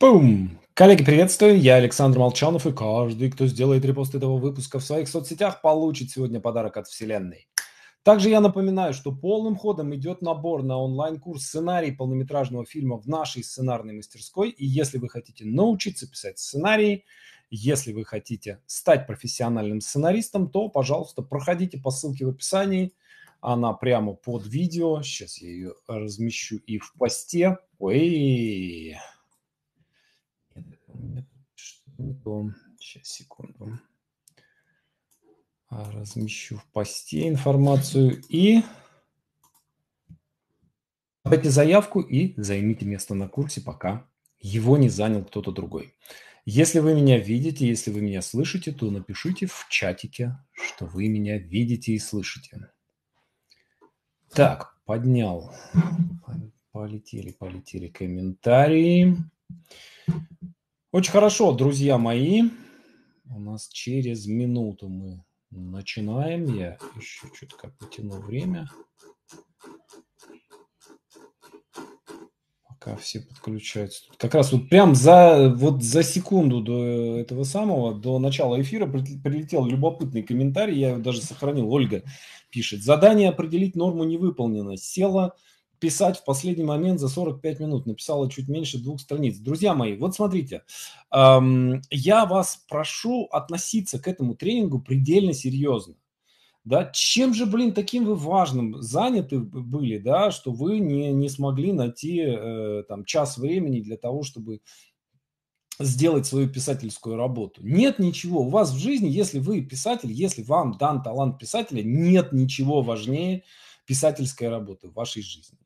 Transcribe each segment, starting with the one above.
Пум! Коллеги, приветствую! Я Александр Молчанов, и каждый, кто сделает репост этого выпуска в своих соцсетях, получит сегодня подарок от Вселенной. Также я напоминаю, что полным ходом идет набор на онлайн-курс сценарий полнометражного фильма в нашей сценарной мастерской. И если вы хотите научиться писать сценарии, если вы хотите стать профессиональным сценаристом, то, пожалуйста, проходите по ссылке в описании. Она прямо под видео. Сейчас я ее размещу и в посте. Ой, что сейчас секунду а, размещу в посте информацию и дайте заявку и займите место на курсе, пока его не занял кто-то другой. Если вы меня видите, если вы меня слышите, то напишите в чатике, что вы меня видите и слышите. Так, поднял. Полетели, полетели комментарии. Очень хорошо, друзья мои. У нас через минуту мы начинаем. Я еще чуть как потяну время. Пока все подключаются. Как раз вот прям за, вот за секунду до этого самого, до начала эфира прилетел любопытный комментарий. Я его даже сохранил. Ольга пишет. Задание определить норму не выполнено. Села писать в последний момент за 45 минут. Написала чуть меньше двух страниц. Друзья мои, вот смотрите, эм, я вас прошу относиться к этому тренингу предельно серьезно. Да, чем же, блин, таким вы важным заняты были, да, что вы не, не смогли найти э, там час времени для того, чтобы сделать свою писательскую работу. Нет ничего. У вас в жизни, если вы писатель, если вам дан талант писателя, нет ничего важнее писательской работы в вашей жизни.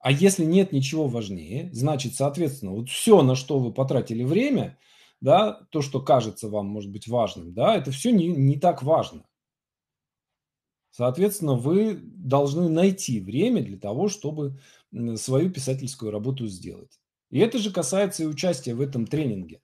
А если нет ничего важнее, значит, соответственно, вот все, на что вы потратили время, да, то, что кажется вам, может быть, важным, да, это все не, не так важно. Соответственно, вы должны найти время для того, чтобы свою писательскую работу сделать. И это же касается и участия в этом тренинге.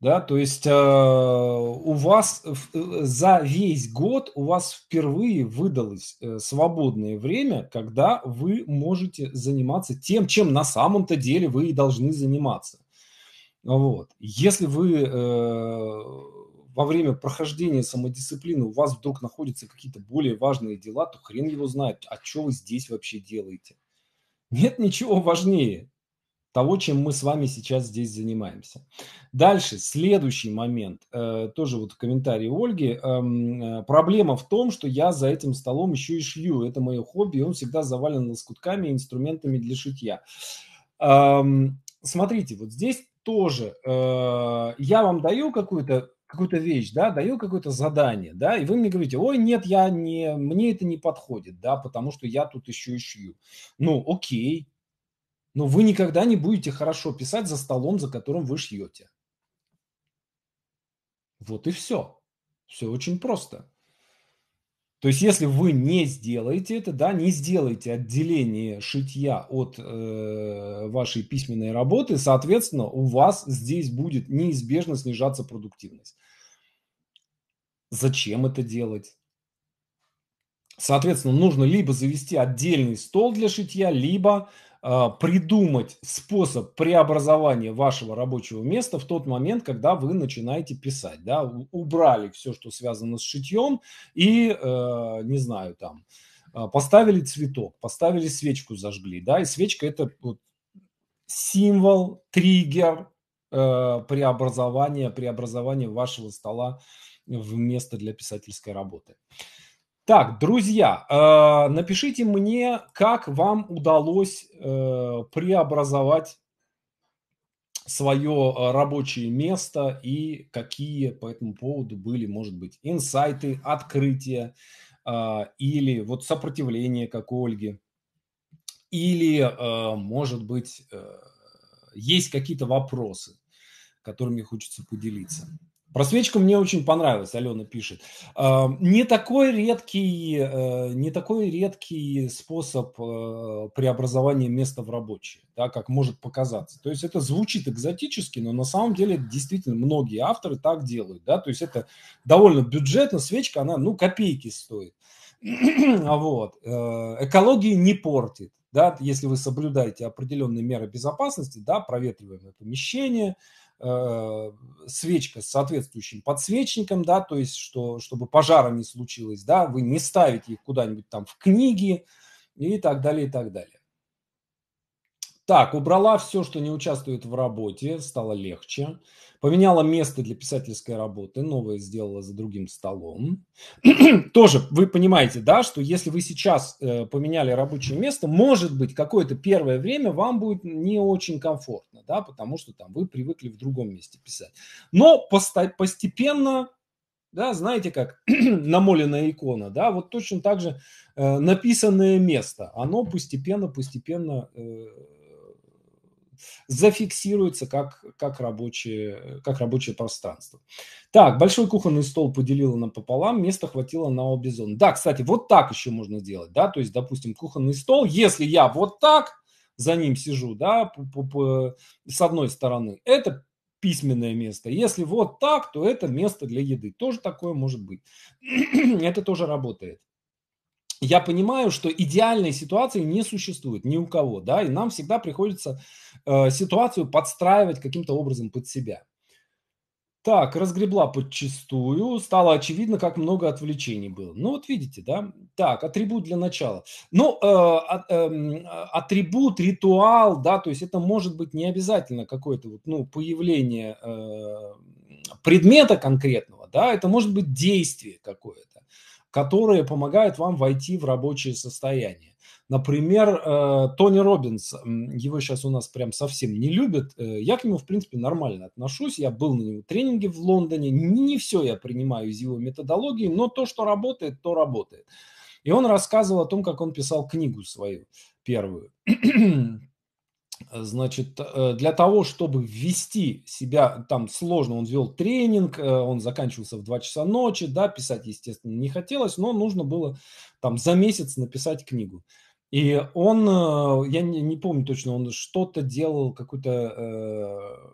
Да, то есть э, у вас э, за весь год у вас впервые выдалось э, свободное время, когда вы можете заниматься тем, чем на самом-то деле вы и должны заниматься. Вот. Если вы э, во время прохождения самодисциплины у вас вдруг находятся какие-то более важные дела, то хрен его знает, а что вы здесь вообще делаете. Нет ничего важнее того, чем мы с вами сейчас здесь занимаемся. Дальше, следующий момент, э, тоже вот в комментарии Ольги. Эм, э, проблема в том, что я за этим столом еще и шью. Это мое хобби, он всегда завален лоскутками и инструментами для шитья. Эм, смотрите, вот здесь тоже э, я вам даю какую-то какую-то вещь, да, даю какое-то задание, да, и вы мне говорите, ой, нет, я не, мне это не подходит, да, потому что я тут еще и шью. Ну, окей, но вы никогда не будете хорошо писать за столом, за которым вы шьете. Вот и все. Все очень просто. То есть, если вы не сделаете это, да, не сделаете отделение шитья от э, вашей письменной работы, соответственно, у вас здесь будет неизбежно снижаться продуктивность. Зачем это делать? Соответственно, нужно либо завести отдельный стол для шитья, либо а, придумать способ преобразования вашего рабочего места в тот момент, когда вы начинаете писать, да, убрали все, что связано с шитьем и, э, не знаю, там, а, поставили цветок, поставили свечку, зажгли, да, и свечка это вот символ, триггер э, преобразования, преобразования вашего стола в место для писательской работы. Так, друзья, э, напишите мне, как вам удалось э, преобразовать свое э, рабочее место и какие по этому поводу были, может быть, инсайты, открытия или вот сопротивление, как у Ольги, или, может быть, есть какие-то вопросы, которыми хочется поделиться. Просвечка мне очень понравилась, Алена пишет. Эм, не такой редкий, э, не такой редкий способ э, преобразования места в рабочее, да, как может показаться. То есть это звучит экзотически, но на самом деле действительно многие авторы так делают. Да? То есть это довольно бюджетно, свечка, она ну копейки стоит. а вот. Э, Экологии не портит. Да, если вы соблюдаете определенные меры безопасности, да, проветриваем помещение, Э, свечка с соответствующим подсвечником, да, то есть, что, чтобы пожара не случилось, да, вы не ставите их куда-нибудь там в книги и так далее, и так далее. Так, убрала все, что не участвует в работе, стало легче. Поменяла место для писательской работы, новое сделала за другим столом. Тоже вы понимаете, да, что если вы сейчас э, поменяли рабочее место, может быть, какое-то первое время вам будет не очень комфортно, да, потому что там вы привыкли в другом месте писать. Но посто- постепенно да, знаете как, намоленная икона, да, вот точно так же э, написанное место, оно постепенно-постепенно э, зафиксируется как, как, рабочее, как рабочее пространство. Так, большой кухонный стол поделила нам пополам, места хватило на обе зоны. Да, кстати, вот так еще можно делать, да, то есть, допустим, кухонный стол, если я вот так за ним сижу, да, по, по, по, с одной стороны, это письменное место. Если вот так, то это место для еды. Тоже такое может быть. это тоже работает я понимаю, что идеальной ситуации не существует ни у кого, да, и нам всегда приходится э, ситуацию подстраивать каким-то образом под себя. Так, разгребла подчистую, стало очевидно, как много отвлечений было. Ну вот видите, да? Так, атрибут для начала. Ну, э, э, атрибут, ритуал, да, то есть это может быть не обязательно какое-то вот, ну, появление э, предмета конкретного, да, это может быть действие какое-то которые помогают вам войти в рабочее состояние. Например, э, Тони Робинс, его сейчас у нас прям совсем не любят. Э, я к нему, в принципе, нормально отношусь. Я был на него тренинге в Лондоне. Не все я принимаю из его методологии, но то, что работает, то работает. И он рассказывал о том, как он писал книгу свою первую. Э, значит, э, для того, чтобы ввести себя, там сложно, он вел тренинг, э, он заканчивался в 2 часа ночи, да, писать, естественно, не хотелось, но нужно было там за месяц написать книгу. И он, я не, не помню точно, он что-то делал, какой-то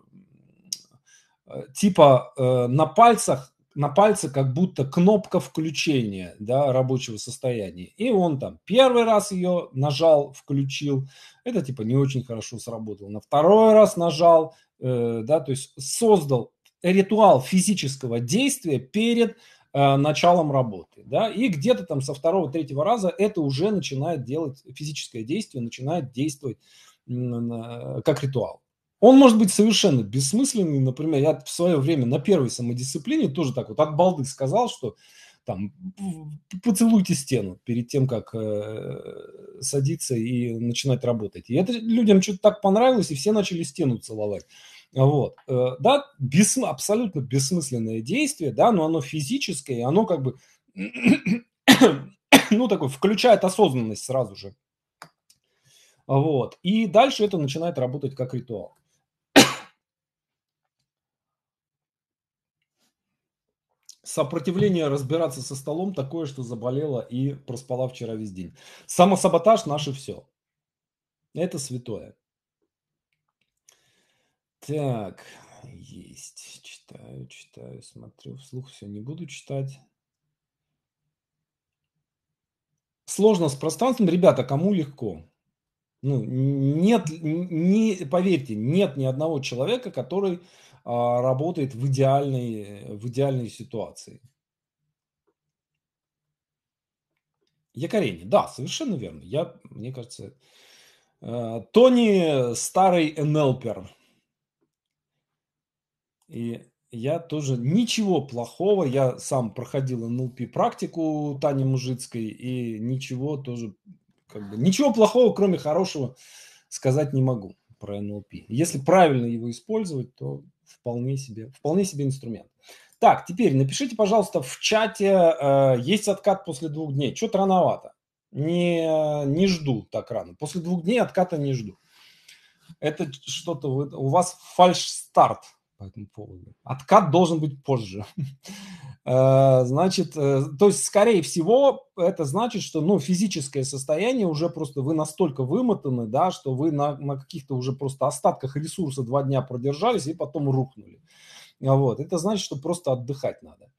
э, типа э, на пальцах на пальце как будто кнопка включения да, рабочего состояния. И он там первый раз ее нажал, включил, это типа не очень хорошо сработало. На второй раз нажал, э, да, то есть создал ритуал физического действия перед э, началом работы. Да, и где-то там со второго-третьего раза это уже начинает делать, физическое действие начинает действовать как ритуал. Он может быть совершенно бессмысленный. Например, я в свое время на первой самодисциплине тоже так вот от балды сказал, что там поцелуйте стену перед тем, как э, садиться и начинать работать. И это людям что-то так понравилось, и все начали стену целовать. Вот. Э, да, бес, абсолютно бессмысленное действие, да, но оно физическое, и оно как бы, ну, такое, включает осознанность сразу же. Вот. И дальше это начинает работать как ритуал. Сопротивление разбираться со столом такое, что заболела и проспала вчера весь день. Самосаботаж наше все. Это святое. Так, есть. Читаю, читаю, смотрю. Вслух все не буду читать. Сложно с пространством. Ребята, кому легко? Ну, нет, не, поверьте, нет ни одного человека, который а, работает в идеальной, в идеальной ситуации. Якорение. Да, совершенно верно. Я, мне кажется, э, Тони старый НЛПер. И я тоже ничего плохого, я сам проходил НЛП практику Тани Мужицкой и ничего тоже, как бы, ничего плохого, кроме хорошего, сказать не могу про НЛП. Если правильно его использовать, то вполне себе, вполне себе инструмент. Так, теперь напишите, пожалуйста, в чате, э, есть откат после двух дней. Что-то рановато. Не, не жду так рано. После двух дней отката не жду. Это что-то, у вас фальш-старт по этому поводу. Откат должен быть позже. Э, значит, э, то есть, скорее всего, это значит, что, ну, физическое состояние уже просто вы настолько вымотаны, да, что вы на, на каких-то уже просто остатках ресурса два дня продержались и потом рухнули. А вот, это значит, что просто отдыхать надо.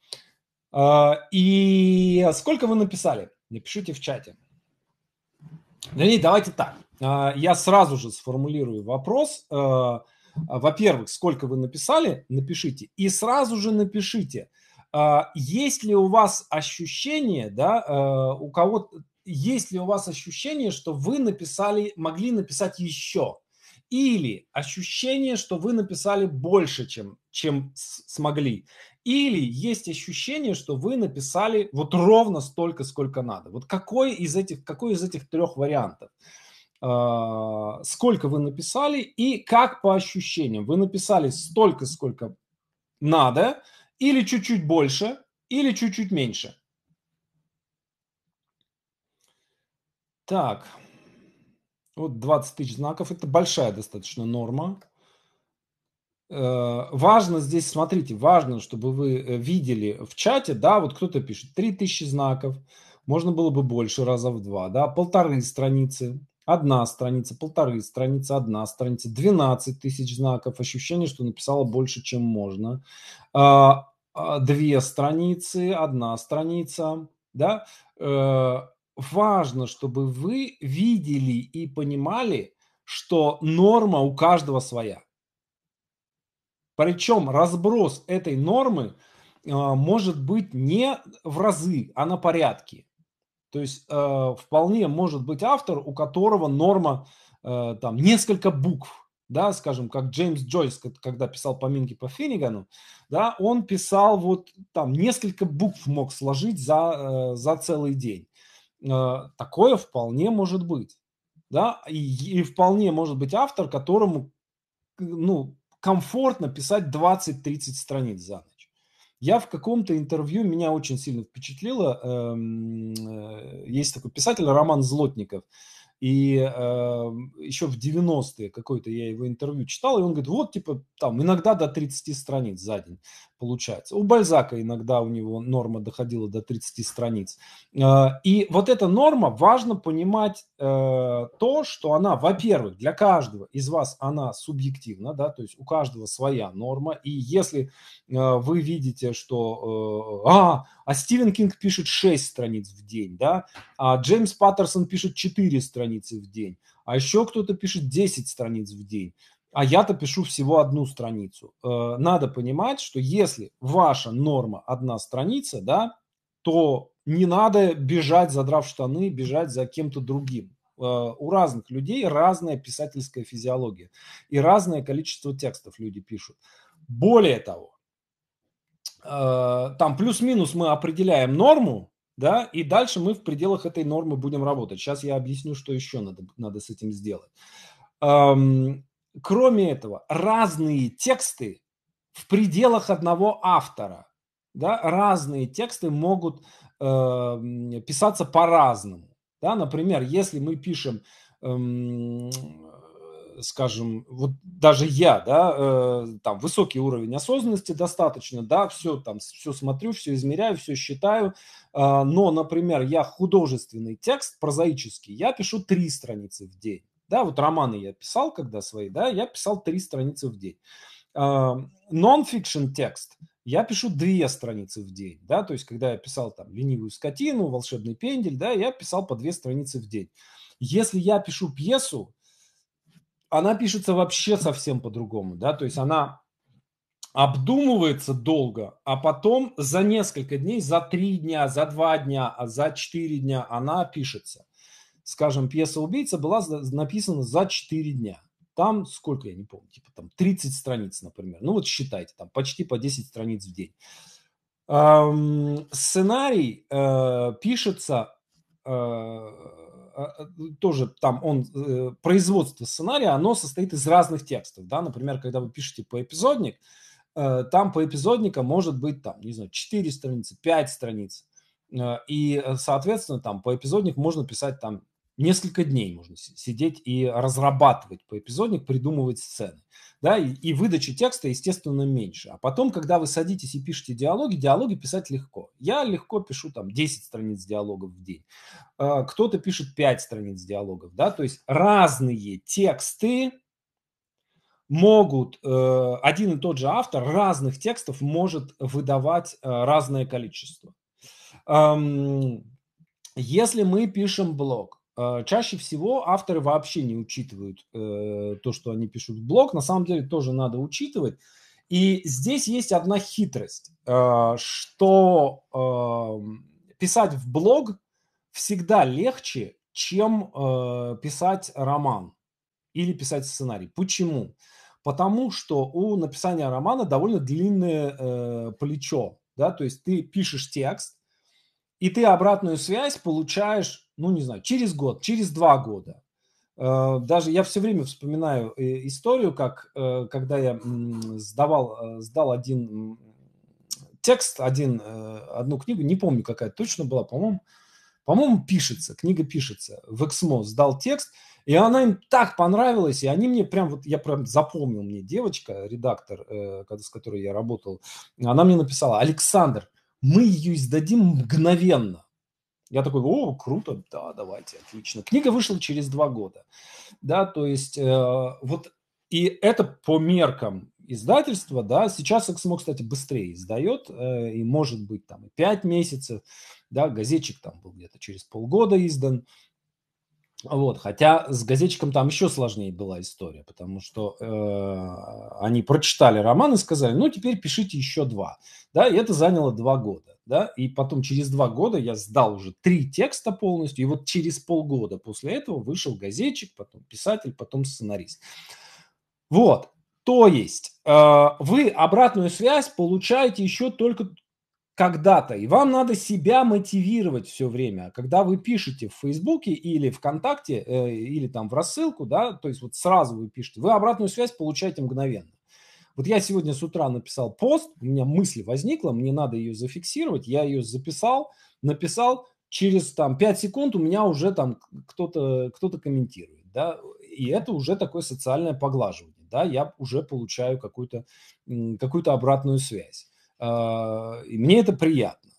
Э, и сколько вы написали? Напишите в чате. Вернее, ну, давайте так. Я сразу же сформулирую вопрос. Во-первых, сколько вы написали, напишите. И сразу же напишите – а, есть ли у вас ощущение, да, э, у кого есть ли у вас ощущение, что вы написали, могли написать еще? Или ощущение, что вы написали больше, чем, чем смогли? Или есть ощущение, что вы написали вот ровно столько, сколько надо? Вот какой из этих, какой из этих трех вариантов? А, сколько вы написали и как по ощущениям. Вы написали столько, сколько надо, или чуть-чуть больше, или чуть-чуть меньше. Так, вот 20 тысяч знаков, это большая достаточно норма. Э, важно здесь, смотрите, важно, чтобы вы э, видели в чате, да, вот кто-то пишет 3000 знаков, можно было бы больше раза в два, да, полторы страницы, Одна страница, полторы страницы, одна страница, 12 тысяч знаков. Ощущение, что написала больше, чем можно. А, а, две страницы, одна страница. Да? Э, важно, чтобы вы видели и понимали, что норма у каждого своя. Причем разброс этой нормы а, может быть не в разы, а на порядке. То есть э, вполне может быть автор, у которого норма э, там несколько букв, да, скажем, как Джеймс Джойс, когда писал поминки по Финнигану, да, он писал вот там несколько букв мог сложить за, э, за целый день. Э, такое вполне может быть. Да, и, и вполне может быть автор, которому ну, комфортно писать 20-30 страниц за ночь. Я в каком-то интервью, меня очень сильно впечатлило, эм, э, есть такой писатель Роман Злотников, и эм, еще в 90-е какое-то я его интервью читал, и он говорит, вот, типа, там, иногда до 30 страниц за день получается. У Бальзака иногда у него норма доходила до 30 страниц. Э, и вот эта норма, важно понимать э, то, что она, во-первых, для каждого из вас она субъективна, да, то есть у каждого своя норма. И если э, вы видите, что а, а Стивен Кинг пишет 6 страниц в день, да, а Джеймс Паттерсон пишет 4 страницы в день, а еще кто-то пишет 10 страниц в день а я-то пишу всего одну страницу. Э, надо понимать, что если ваша норма одна страница, да, то не надо бежать, задрав штаны, бежать за кем-то другим. Э, у разных людей разная писательская физиология и разное количество текстов люди пишут. Более того, э, там плюс-минус мы определяем норму, да, и дальше мы в пределах этой нормы будем работать. Сейчас я объясню, что еще надо, надо с этим сделать эм, кроме этого, разные тексты в пределах одного автора. Да, разные тексты могут э, писаться по-разному. Да, например, если мы пишем, эм, скажем, вот даже я, да, э, там высокий уровень осознанности достаточно, да, все там, все смотрю, все измеряю, все считаю, э, но, например, я художественный текст, прозаический, я пишу три страницы в день да, вот романы я писал, когда свои, да, я писал три страницы в день. Нон-фикшн текст я пишу две страницы в день, да, то есть когда я писал там «Ленивую скотину», «Волшебный пендель», да, я писал по две страницы в день. Если я пишу пьесу, она пишется вообще совсем по-другому, да, то есть она обдумывается долго, а потом за несколько дней, за три дня, за два дня, а за четыре дня она пишется скажем, пьеса «Убийца» была написана за 4 дня. Там сколько, я не помню, типа там 30 страниц, например. Ну вот считайте, там почти по 10 страниц в день. Эм, сценарий э, пишется э, э, тоже там он э, производство сценария оно состоит из разных текстов да например когда вы пишете по эпизодник э, там по эпизодника может быть там не знаю 4 страницы 5 страниц э, и э, соответственно там по эпизодник можно писать там несколько дней можно сидеть и разрабатывать по эпизодник, придумывать сцены. Да, и, и выдачи текста, естественно, меньше. А потом, когда вы садитесь и пишете диалоги, диалоги писать легко. Я легко пишу там 10 страниц диалогов в день. А, кто-то пишет 5 страниц диалогов. Да? То есть разные тексты могут, э, один и тот же автор разных текстов может выдавать э, разное количество. Если мы пишем блог, Э, чаще всего авторы вообще не учитывают э, то, что они пишут в блог. На самом деле тоже надо учитывать. И здесь есть одна хитрость, э, что эм, писать в блог всегда легче, чем писать роман или писать сценарий. Почему? Потому что у написания романа довольно длинное плечо. Да? То есть ты пишешь текст, и ты обратную связь получаешь ну не знаю, через год, через два года. Э, даже я все время вспоминаю э, историю, как э, когда я сдавал, сдал один текст, один, одну книгу, не помню, какая точно была, по-моему, по-моему, пишется, книга пишется. В Эксмо сдал текст, и она им так понравилась, и они мне прям, вот я прям запомнил, мне девочка, редактор, с которой я работал, она мне написала, Александр, мы ее издадим мгновенно. Я такой, о, круто, да, давайте, отлично. Книга вышла через два года, да, то есть э, вот и это по меркам издательства, да, сейчас XMO, кстати, быстрее издает, э, и может быть там и пять месяцев, да, газетчик там был где-то через полгода издан, вот, хотя с газетчиком там еще сложнее была история, потому что э, они прочитали роман и сказали, ну теперь пишите еще два, да, и это заняло два года, да, и потом через два года я сдал уже три текста полностью, и вот через полгода после этого вышел газетчик, потом писатель, потом сценарист. Вот, то есть э, вы обратную связь получаете еще только когда-то, и вам надо себя мотивировать все время. Когда вы пишете в Фейсбуке или ВКонтакте, э, или там в рассылку, да, то есть вот сразу вы пишете, вы обратную связь получаете мгновенно. Вот я сегодня с утра написал пост, у меня мысль возникла, мне надо ее зафиксировать, я ее записал, написал, через там 5 секунд у меня уже там кто-то кто комментирует, да, и это уже такое социальное поглаживание, да, я уже получаю какую-то какую, -то, какую -то обратную связь. А, и мне это приятно.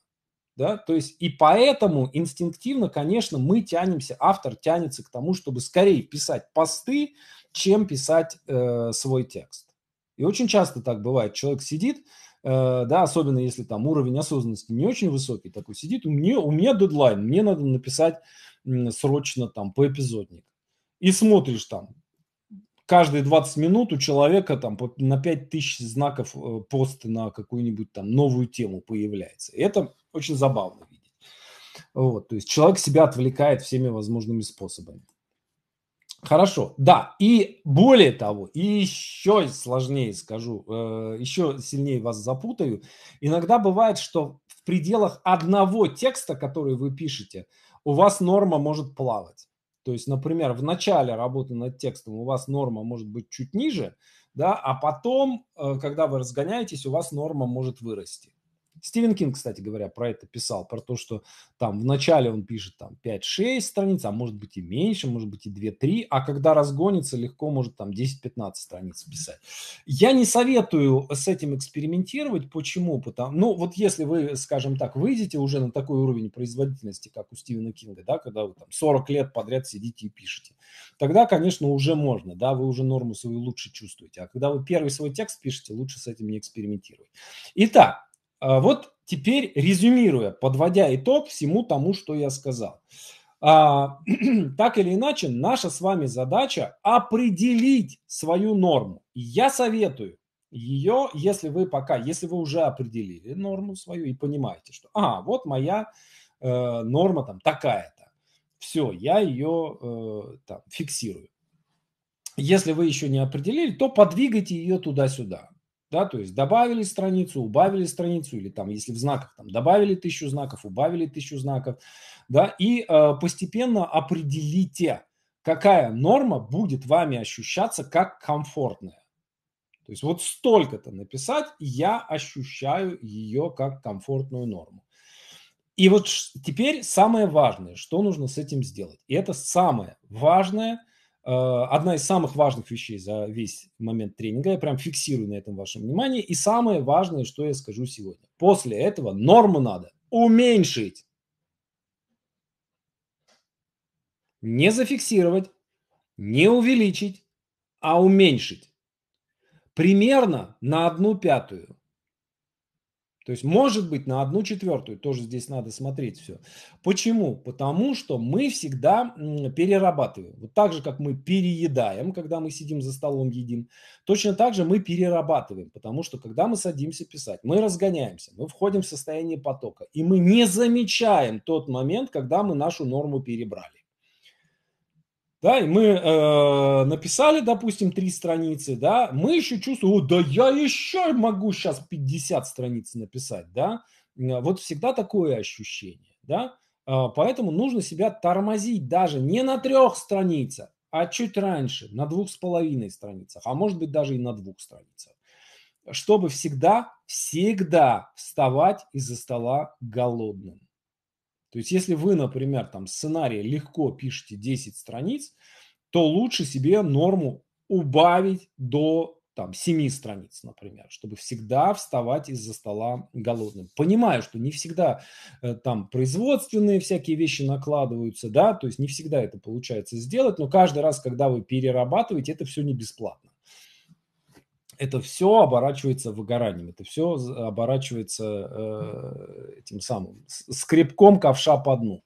Да? То есть и поэтому инстинктивно, конечно, мы тянемся, автор тянется к тому, чтобы скорее писать посты, чем писать э, свой текст. И очень часто так бывает. Человек сидит, э, да, особенно если там уровень осознанности не очень высокий, такой сидит, у меня, у меня дедлайн, мне надо написать срочно там по эпизодник. И смотришь там каждые 20 минут у человека там на 5000 знаков э, пост на какую-нибудь там новую тему появляется. И это очень забавно видеть. Вот, то есть человек себя отвлекает всеми возможными способами. Хорошо, да, и более того, и еще сложнее скажу, э, еще сильнее вас запутаю. Иногда бывает, что в пределах одного текста, который вы пишете, у вас норма может плавать. То есть, например, в начале работы над текстом у вас норма может быть чуть ниже, да, а потом, э, когда вы разгоняетесь, у вас норма может вырасти. Стивен Кинг, кстати говоря, про это писал, про то, что там вначале он пишет там 5-6 страниц, а может быть и меньше, может быть и 2-3, а когда разгонится, легко может там 10-15 страниц писать. Я не советую с этим экспериментировать. Почему? Потому, ну вот если вы, скажем так, выйдете уже на такой уровень производительности, как у Стивена Кинга, да, когда вы там 40 лет подряд сидите и пишете, тогда, конечно, уже можно, да, вы уже норму свою лучше чувствуете. А когда вы первый свой текст пишете, лучше с этим не экспериментировать. Итак, а, вот теперь резюмируя, подводя итог всему тому, что я сказал. А, так или иначе, наша с вами задача определить свою норму. я советую ее, если вы пока, если вы уже определили норму свою и понимаете, что, а, вот моя э, норма там такая-то, все, я ее э, там, фиксирую. Если вы еще не определили, то подвигайте ее туда-сюда да, то есть добавили страницу, убавили страницу, или там, если в знаках, там, добавили тысячу знаков, убавили тысячу знаков, да, и э, постепенно определите, какая норма будет вами ощущаться как комфортная. То есть вот столько-то написать, я ощущаю ее как комфортную норму. И вот теперь самое важное, что нужно с этим сделать. И это самое важное – Э, одна из самых важных вещей за весь момент тренинга. Я прям фиксирую на этом ваше внимание. И самое важное, что я скажу сегодня. После этого норму надо уменьшить. Не зафиксировать, не увеличить, а уменьшить. Примерно на одну пятую. То есть, может быть, на одну четвертую тоже здесь надо смотреть все. Почему? Потому что мы всегда перерабатываем. Вот так же, как мы переедаем, когда мы сидим за столом, едим, точно так же мы перерабатываем. Потому что, когда мы садимся писать, мы разгоняемся, мы входим в состояние потока. И мы не замечаем тот момент, когда мы нашу норму перебрали. Да, и мы э, написали, допустим, три страницы, да, мы еще чувствуем, да я еще могу сейчас 50 страниц написать, да. Вот всегда такое ощущение, да. Э, поэтому нужно себя тормозить даже не на трех страницах, а чуть раньше, на двух с половиной страницах, а может быть даже и на двух страницах, чтобы всегда, всегда вставать из-за стола голодным. То есть, если вы, например, там сценарий легко пишете 10 страниц, то лучше себе норму убавить до там 7 страниц, например, чтобы всегда вставать из-за стола голодным. Понимаю, что не всегда э, там производственные всякие вещи накладываются, да, то есть не всегда это получается сделать, но каждый раз, когда вы перерабатываете, это все не бесплатно это все оборачивается выгоранием, это все оборачивается э, этим самым скребком ковша по дну.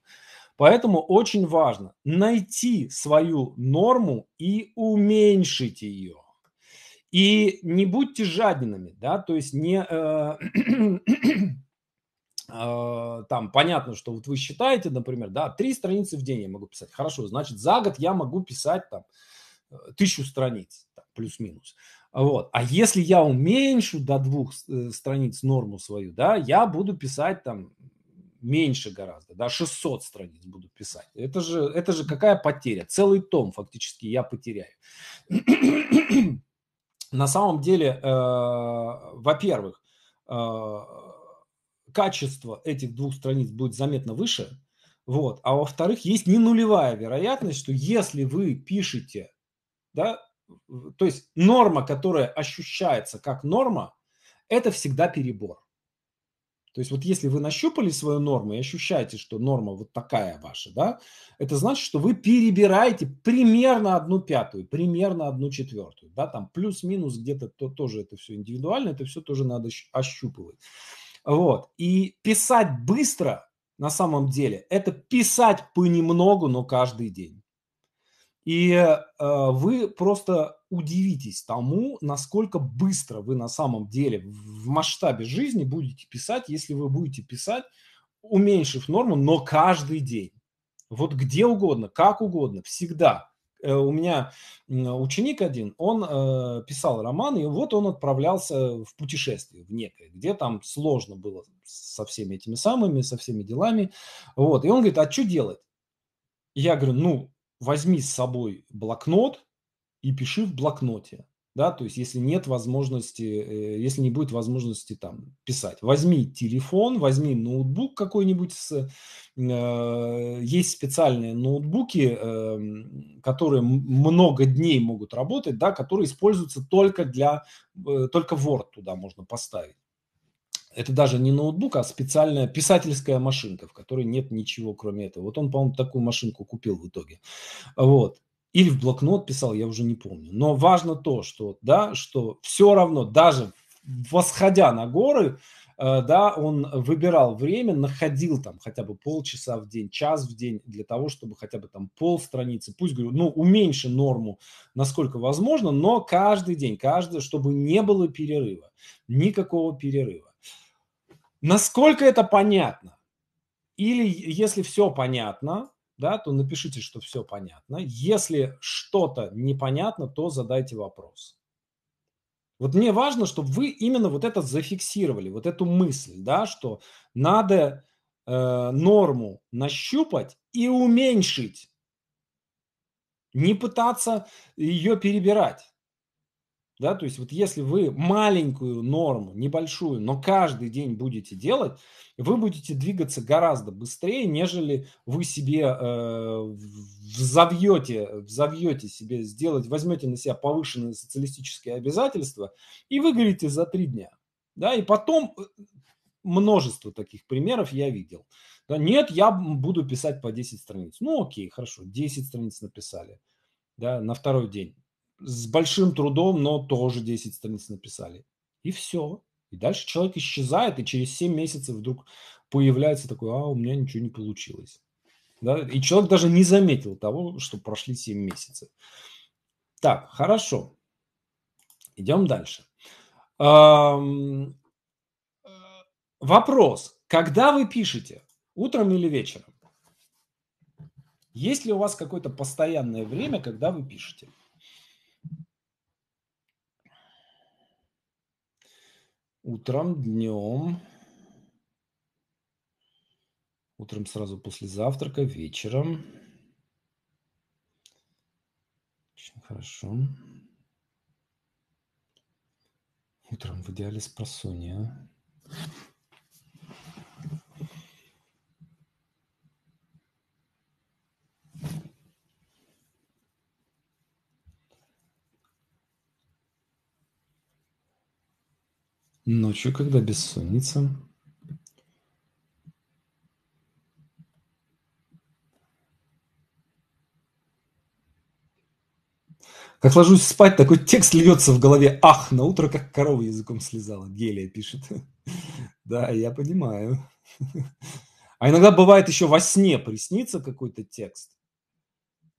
Поэтому очень важно найти свою норму и уменьшить ее. И не будьте жадными, да, то есть не... Э, э, там понятно, что вот вы считаете, например, да, три страницы в день я могу писать. Хорошо, значит, за год я могу писать там э, тысячу страниц, плюс-минус. Вот. А если я уменьшу до двух э, страниц норму свою, да, я буду писать там меньше гораздо, да, 600 страниц буду писать. Это же, это же какая потеря? Целый том фактически я потеряю. На самом деле, э, во-первых, э, качество этих двух страниц будет заметно выше, вот, а во-вторых, есть не нулевая вероятность, что если вы пишете, да, то есть норма, которая ощущается как норма, это всегда перебор. То есть вот если вы нащупали свою норму и ощущаете, что норма вот такая ваша, да, это значит, что вы перебираете примерно одну пятую, примерно одну четвертую, да, там плюс-минус где-то то, тоже это все индивидуально, это все тоже надо ощупывать. Вот. И писать быстро на самом деле это писать понемногу, но каждый день. И э, вы просто удивитесь тому, насколько быстро вы на самом деле в масштабе жизни будете писать, если вы будете писать, уменьшив норму, но каждый день. Вот где угодно, как угодно, всегда. Э, у меня ученик один, он э, писал роман, и вот он отправлялся в путешествие в некое, где там сложно было со всеми этими самыми, со всеми делами. Вот. И он говорит, а что делать? Я говорю, ну, возьми с собой блокнот и пиши в блокноте. Да, то есть если нет возможности, э, если не будет возможности там писать, возьми телефон, возьми ноутбук какой-нибудь. С, э, есть специальные ноутбуки, э, которые много дней могут работать, да, которые используются только для, э, только Word туда можно поставить это даже не ноутбук, а специальная писательская машинка, в которой нет ничего кроме этого. Вот он, по-моему, такую машинку купил в итоге. Вот. Или в блокнот писал, я уже не помню. Но важно то, что, да, что все равно, даже восходя на горы, э, да, он выбирал время, находил там хотя бы полчаса в день, час в день для того, чтобы хотя бы там пол страницы, пусть, говорю, ну, уменьши норму, насколько возможно, но каждый день, каждый, чтобы не было перерыва, никакого перерыва. Насколько это понятно? Или если все понятно, да, то напишите, что все понятно. Если что-то непонятно, то задайте вопрос. Вот мне важно, чтобы вы именно вот это зафиксировали, вот эту мысль, да, что надо э, норму нащупать и уменьшить, не пытаться ее перебирать да, то есть вот если вы маленькую норму, небольшую, но каждый день будете делать, вы будете двигаться гораздо быстрее, нежели вы себе э, взовьете, взовьете себе сделать, возьмете на себя повышенные социалистические обязательства и выгорите за три дня, да, и потом э, множество таких примеров я видел. Да, нет, я буду писать по 10 страниц. Ну окей, хорошо, 10 страниц написали да, на второй день с большим трудом, но тоже 10 страниц написали. И все. И дальше человек исчезает, и через 7 месяцев вдруг появляется такой, а, у меня ничего не получилось. Да? И человек даже не заметил того, что прошли 7 месяцев. Так, хорошо. Идем дальше. Вопрос. Когда вы пишете? Утром или вечером? Есть ли у вас какое-то постоянное время, когда вы пишете? Утром, днем, утром сразу после завтрака, вечером. Очень хорошо. Утром в идеале с просонья. Ночью, когда бессонница, Как ложусь спать, такой текст льется в голове. Ах, на утро как корова языком слезала. Гелия пишет. Да, я понимаю. А иногда бывает еще во сне приснится какой-то текст.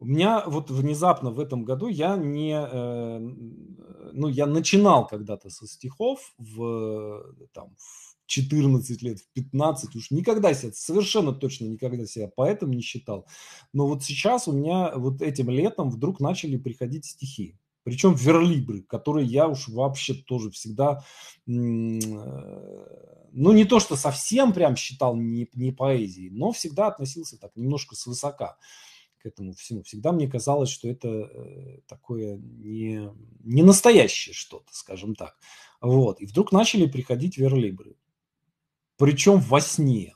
У меня вот внезапно в этом году я не, э, э, ну, я начинал когда-то со стихов в, э, там, в 14 лет, в 15, уж никогда себя, совершенно точно никогда себя поэтом не считал. Но вот сейчас у меня вот этим летом вдруг начали приходить стихи. Причем верлибры, которые я уж вообще тоже всегда, ну не то что совсем прям считал не, не поэзией, но всегда относился так немножко свысока. высока к этому всему. Всегда мне казалось, что это э, такое не, не настоящее что-то, скажем так. Вот. И вдруг начали приходить верлибры. Причем во сне.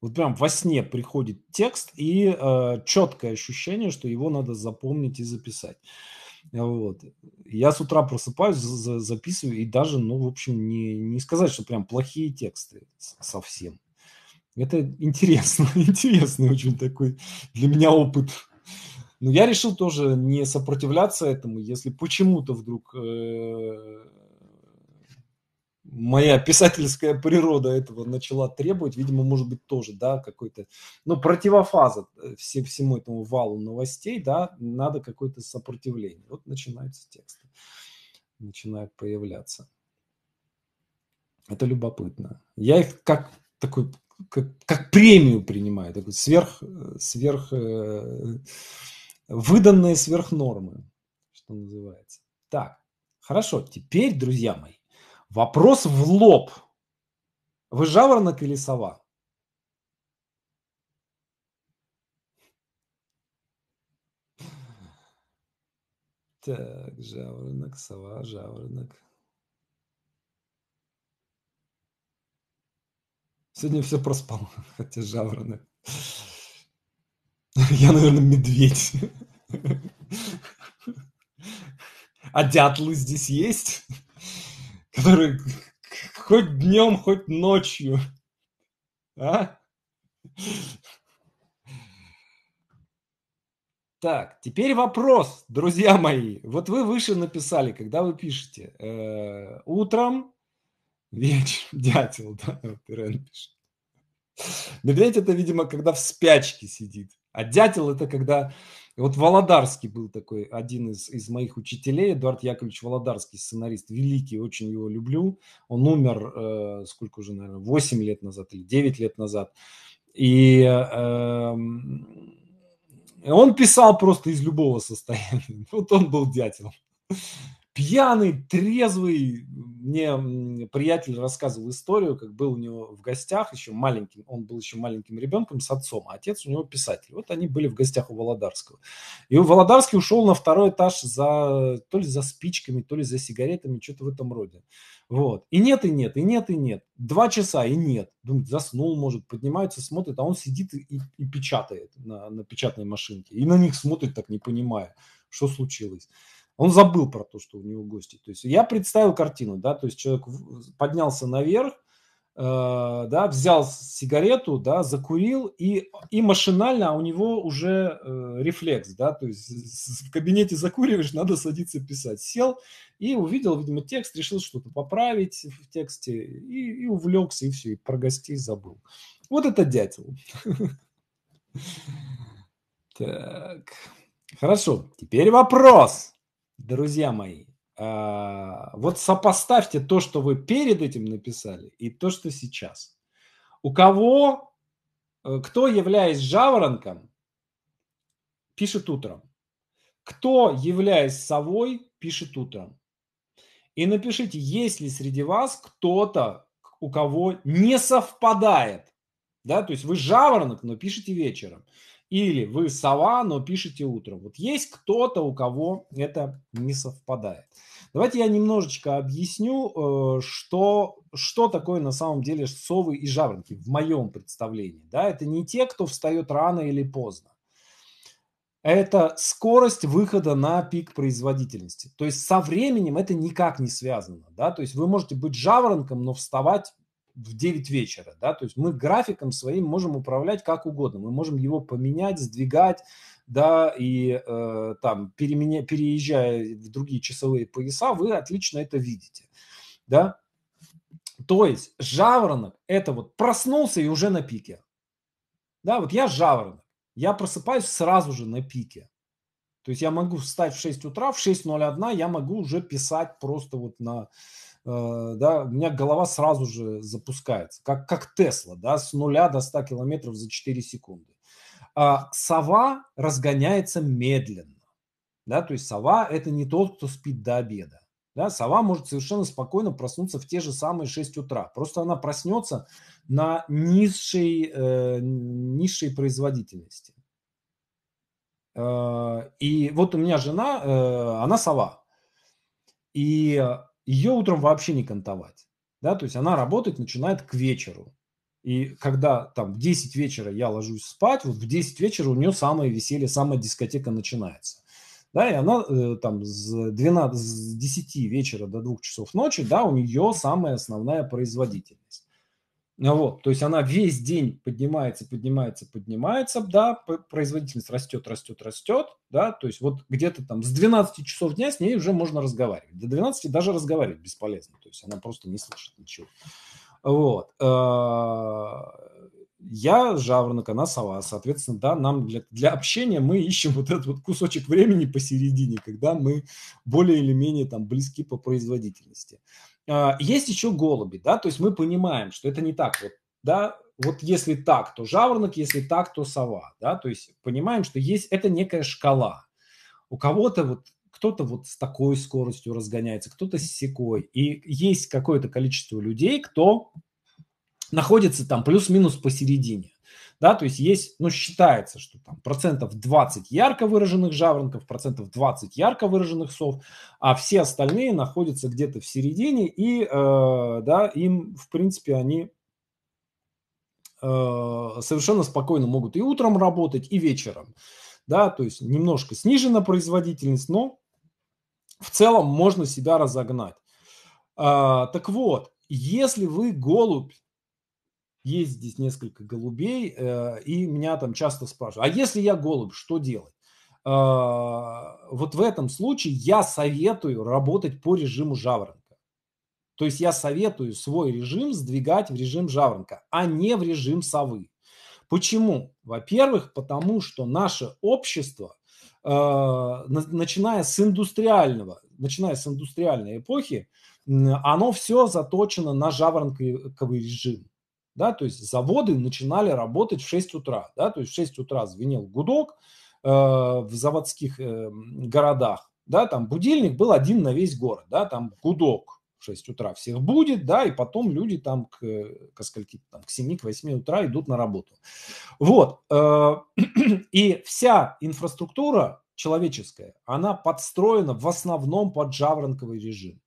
Вот прям во сне приходит текст и э, четкое ощущение, что его надо запомнить и записать. Вот. Я с утра просыпаюсь, за, записываю и даже, ну, в общем, не, не сказать, что прям плохие тексты совсем. Это интересно, интересный очень такой для меня опыт. Но я решил тоже не сопротивляться этому, если почему-то вдруг э, моя писательская природа этого начала требовать, видимо, может быть, тоже, да, какой-то, ну, противофаза э, все, всему этому валу новостей, да, надо какое-то сопротивление. Вот начинаются тексты, начинают появляться. Это любопытно. Я их как такой как, как премию принимает, такой сверх, сверх э, выданные сверхнормы, что называется. Так, хорошо, теперь, друзья мои, вопрос в лоб. Вы жаворонок или сова? Так, жаворонок, сова, жаворонок. Сегодня все проспал, хотя жаворонок. Я, наверное, медведь. А дятлы здесь есть, которые хоть днем, хоть ночью. А? Так, теперь вопрос, друзья мои. Вот вы выше написали, когда вы пишете. Э, утром Вечер, дятел, да, вот Ирен пишет. Медведь это, видимо, когда в спячке сидит. А дятел это когда... Вот Володарский был такой, один из, из моих учителей, Эдуард Яковлевич Володарский, сценарист великий, очень его люблю. Он умер, э, сколько уже, наверное, 8 лет назад или 9 лет назад. И э, он писал просто из любого состояния. Вот он был дятелом пьяный, трезвый. Мне приятель рассказывал историю, как был у него в гостях, еще маленьким, он был еще маленьким ребенком с отцом, а отец у него писатель. Вот они были в гостях у Володарского. И у Володарский ушел на второй этаж за, то ли за спичками, то ли за сигаретами, что-то в этом роде. Вот. И нет, и нет, и нет, и нет. Два часа, и нет. Думает, заснул, может, поднимается, смотрит, а он сидит и, и печатает на, на печатной машинке. И на них смотрит так, не понимая, что случилось он забыл про то, что у него гости. То есть я представил картину, да, то есть человек поднялся наверх, э, да, взял сигарету, да, закурил и и машинально, а у него уже э, рефлекс, да, то есть в кабинете закуриваешь, надо садиться писать. Сел и увидел, видимо, текст, решил что-то поправить в тексте и, и увлекся и все, и про гостей забыл. Вот это дятел. Так. Хорошо, теперь вопрос друзья мои, а, вот сопоставьте то, что вы перед этим написали, и то, что сейчас. У кого, э, кто, являясь жаворонком, пишет утром. Кто, являясь совой, пишет утром. И напишите, есть ли среди вас кто-то, у кого не совпадает. Да? То есть вы жаворонок, но пишете вечером. Или вы сова, но пишете утром. Вот есть кто-то, у кого это не совпадает. Давайте я немножечко объясню, э, что, что такое на самом деле совы и жаворонки в моем представлении. Да, это не те, кто встает рано или поздно. Это скорость выхода на пик производительности. То есть со временем это никак не связано. Да? То есть вы можете быть жаворонком, но вставать в 9 вечера, да, то есть мы графиком своим можем управлять как угодно, мы можем его поменять, сдвигать, да, и э, там переменя, переезжая в другие часовые пояса, вы отлично это видите, да. То есть жаворонок – это вот проснулся и уже на пике, да, вот я жаворонок, я просыпаюсь сразу же на пике, то есть я могу встать в 6 утра, в 6.01 я могу уже писать просто вот на Э, да, у меня голова сразу же запускается, как, как Тесла, да, с нуля до 100 километров за 4 секунды. А сова разгоняется медленно, да, то есть сова – это не тот, кто спит до обеда. Да, сова может совершенно спокойно проснуться в те же самые 6 утра. Просто она проснется на низшей, э, низшей производительности. Э, и вот у меня жена, э, она сова. И ее утром вообще не кантовать. Да, то есть она работать начинает к вечеру. И когда там в 10 вечера я ложусь спать, вот в 10 вечера у нее самое веселье, самая дискотека начинается. Да, и она э, там с, 12, с 10 вечера до 2 часов ночи, да, у нее самая основная производительность. Ну вот, то есть она весь день поднимается, поднимается, поднимается, да, производительность растет, растет, растет, да, то есть вот где-то там с 12 часов дня с ней уже можно разговаривать. До 12 даже разговаривать бесполезно, то есть она просто не слышит ничего. Вот. А, я жаворонок, она сова. Соответственно, да, нам для, для общения мы ищем вот этот вот кусочек времени посередине, когда мы более или менее там близки по производительности. А, есть еще голуби, да, то есть мы понимаем, что это не так вот, да, вот если так, то жаворонок, если так, то сова, да, то есть понимаем, что есть, это некая шкала. У кого-то вот кто-то вот с такой скоростью разгоняется, кто-то с секой. И есть какое-то количество людей, кто находится там плюс-минус посередине. Да, то есть есть, ну, считается, что там процентов 20 ярко выраженных жаворонков, процентов 20 ярко выраженных сов, а все остальные находятся где-то в середине, и, э, да, им, в принципе, они э, совершенно спокойно могут и утром работать, и вечером. Да, то есть немножко снижена производительность, но в целом можно себя разогнать. Э, так вот, если вы голубь, есть здесь несколько голубей, э, и меня там часто спрашивают, а если я голубь, что делать? А, вот в этом случае я советую работать по режиму жаворонка. То есть я советую свой режим сдвигать в режим жаворонка, а не в режим совы. Почему? Во-первых, потому что наше общество, а, начиная с индустриального, начиная с индустриальной эпохи, оно все заточено на жаворонковый э, режим да, то есть заводы начинали работать в 6 утра, да, то есть в 6 утра звенел гудок э, в заводских э, городах, да, там будильник был один на весь город, да, там гудок в 6 утра всех будет, да, и потом люди там к, э, к скольки, там, к 7, к утра идут на работу. Вот, э, и вся инфраструктура человеческая, она подстроена в основном под жаворонковый режим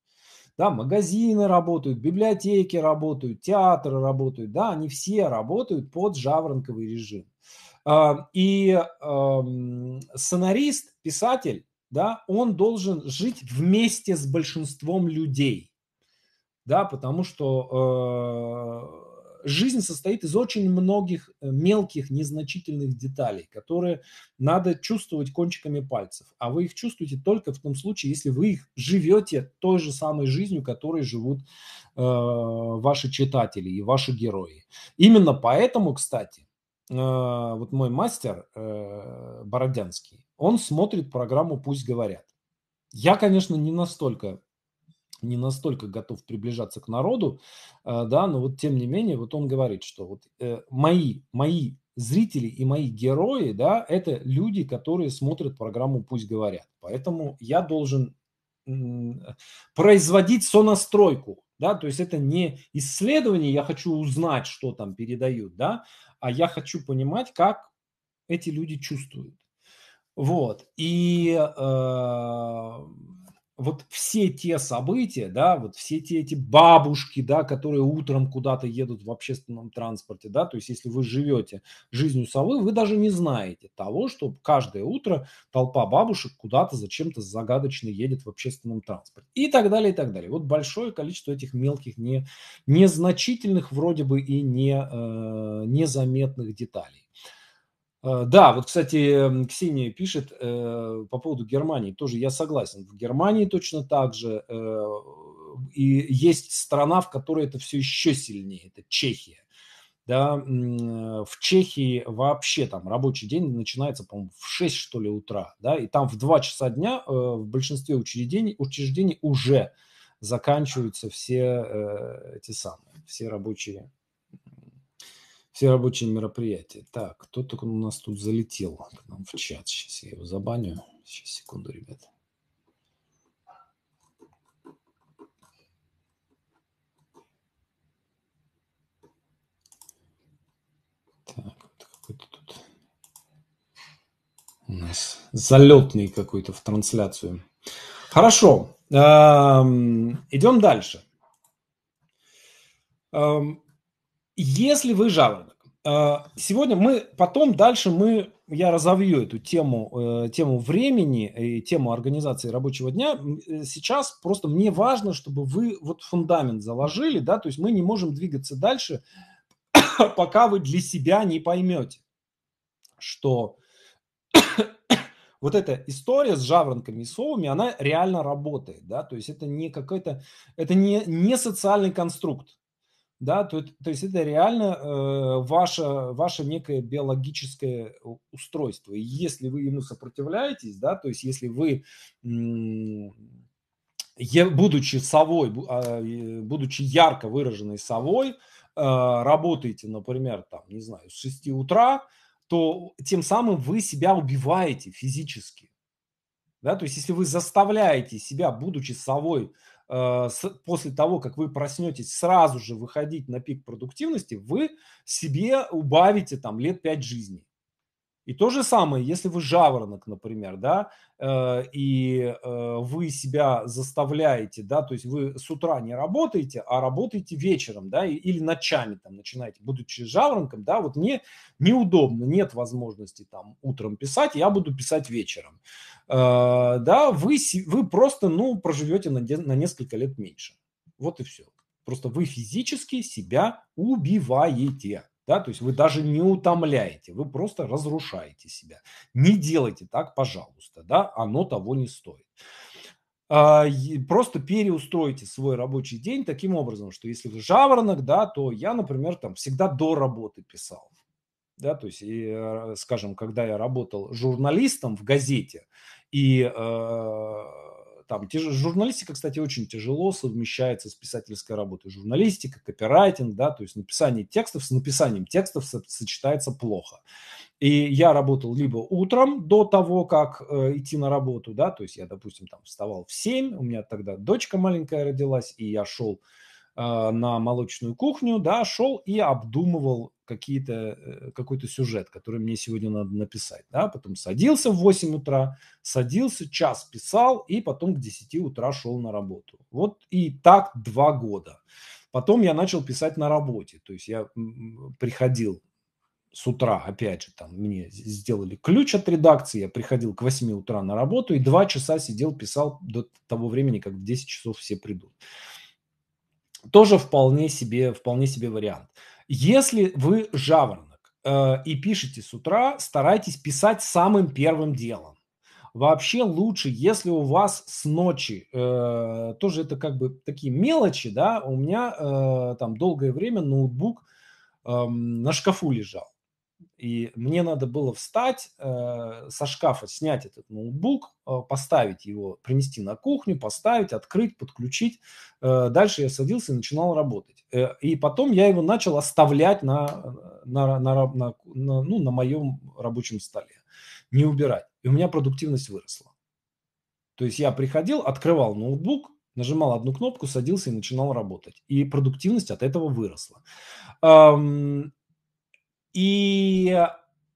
да, магазины работают, библиотеки работают, театры работают, да, они все работают под жаворонковый режим. А, и сценарист, писатель, да, он должен жить вместе с большинством людей, да, потому что э, жизнь состоит из очень многих э, мелких, незначительных деталей, которые надо чувствовать кончиками пальцев. А вы их чувствуете только в том случае, если вы их живете той же самой жизнью, которой живут э, ваши читатели и ваши герои. Именно поэтому, кстати, э, вот мой мастер э, Бородянский, он смотрит программу «Пусть говорят». Я, конечно, не настолько не настолько готов приближаться к народу, а, да, но вот тем не менее, вот он говорит, что вот э, мои, мои зрители и мои герои, да, это люди, которые смотрят программу «Пусть говорят». Поэтому я должен производить сонастройку, да, то есть это не исследование, я хочу узнать, что там передают, да, а я хочу понимать, как эти люди чувствуют. Вот, и э вот все те события, да, вот все те эти бабушки, да, которые утром куда-то едут в общественном транспорте, да, то есть если вы живете жизнью совы, вы даже не знаете того, что каждое утро толпа бабушек куда-то зачем-то загадочно едет в общественном транспорте и так далее, и так далее. Вот большое количество этих мелких, не, незначительных вроде бы и не, э, незаметных деталей. Э, да, вот, кстати, Ксения пишет э, по поводу Германии. Тоже я согласен. В Германии точно так же. Э, и есть страна, в которой это все еще сильнее. Это Чехия. Да, в Чехии вообще там рабочий день начинается, по-моему, в 6, что ли, утра. Да, и там в 2 часа дня в большинстве учреждений, учреждений уже заканчиваются все эти самые, все рабочие все рабочие мероприятия. Так, кто то у нас тут залетел к нам в чат? Сейчас я его забаню. Сейчас, секунду, ребята. Так, какой-то тут у нас залетный какой-то в трансляцию. Хорошо, идем дальше. Если вы жаворонок, э, сегодня мы, потом дальше мы, я разовью эту тему, э, тему времени и тему организации рабочего дня. Э, сейчас просто мне важно, чтобы вы вот фундамент заложили, да, то есть мы не можем двигаться дальше, пока вы для себя не поймете, что вот эта история с жаворонками и совами, она реально работает, да, то есть это не какой-то, это не, не социальный конструкт, да, то, то есть это реально э, ваше, ваше некое биологическое устройство. И если вы ему сопротивляетесь, да, то есть если вы, э, будучи совой, э, будучи ярко выраженной совой, э, работаете, например, там, не знаю, с 6 утра, то тем самым вы себя убиваете физически. Да, то есть если вы заставляете себя, будучи совой, Э, после того, как вы проснетесь, сразу же выходить на пик продуктивности, вы себе убавите там лет 5 жизни. И то же самое, если вы жаворонок, например, да, э, и э, вы себя заставляете, да, то есть вы с утра не работаете, а работаете вечером, да, и, или ночами там начинаете, будучи жаворонком, да, вот мне неудобно, нет возможности там утром писать, я буду писать вечером, э, да, вы, вы просто, ну, проживете на, на несколько лет меньше, вот и все. Просто вы физически себя убиваете. Да, то есть вы даже не утомляете, вы просто разрушаете себя. Не делайте так, пожалуйста, да, оно того не стоит. А, просто переустройте свой рабочий день таким образом, что если вы жаворонок, да, то я, например, там всегда до работы писал. Да, то есть, и, э, скажем, когда я работал журналистом в газете, и э, там тяж... журналистика, кстати, очень тяжело совмещается с писательской работой. Журналистика, копирайтинг, да, то есть написание текстов с написанием текстов со- сочетается плохо. И я работал либо утром до того, как э, идти на работу, да, то есть я, допустим, там вставал в 7, у меня тогда дочка маленькая родилась, и я шел Э, на молочную кухню, да, шел и обдумывал какие-то, э, какой-то сюжет, который мне сегодня надо написать, да, потом садился в 8 утра, садился, час писал, и потом к 10 утра шел на работу. Вот и так два года. Потом я начал писать на работе, то есть я приходил с утра, опять же, там мне сделали ключ от редакции, я приходил к 8 утра на работу и 2 часа сидел, писал до того времени, как в 10 часов все придут тоже вполне себе, вполне себе вариант. Если вы жаворонок э, и пишете с утра, старайтесь писать самым первым делом. Вообще лучше, если у вас с ночи, э, тоже это как бы такие мелочи, да, у меня э, там долгое время ноутбук э, на шкафу лежал. И мне надо было встать э, со шкафа, снять этот ноутбук, э, поставить его, принести на кухню, поставить, открыть, подключить. Э, дальше я садился и начинал работать. Э, и потом я его начал оставлять на, на, на, на, на, ну, на моем рабочем столе, не убирать. И у меня продуктивность выросла. То есть я приходил, открывал ноутбук, нажимал одну кнопку, садился и начинал работать. И продуктивность от этого выросла. И э,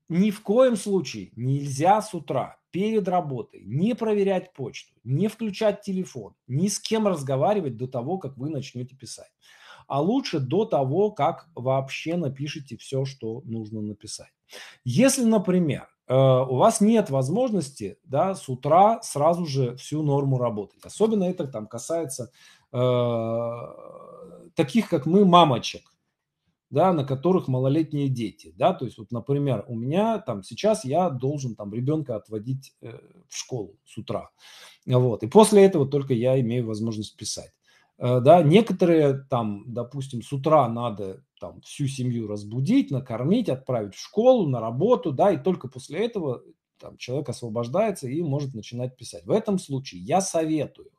ни в коем случае нельзя с утра перед работой не проверять почту, не включать телефон, ни с кем разговаривать до того, как вы начнете писать. А лучше до того, как вообще напишите все, что нужно написать. Если, например, э, у вас нет возможности да, с утра сразу же всю норму работать. Особенно это там касается э, таких, как мы, мамочек да, на которых малолетние дети, да, то есть вот, например, у меня там сейчас я должен там ребенка отводить э, в школу с утра, вот, и после этого только я имею возможность писать, э, да, некоторые там, допустим, с утра надо там всю семью разбудить, накормить, отправить в школу, на работу, да, и только после этого там человек освобождается и может начинать писать. В этом случае я советую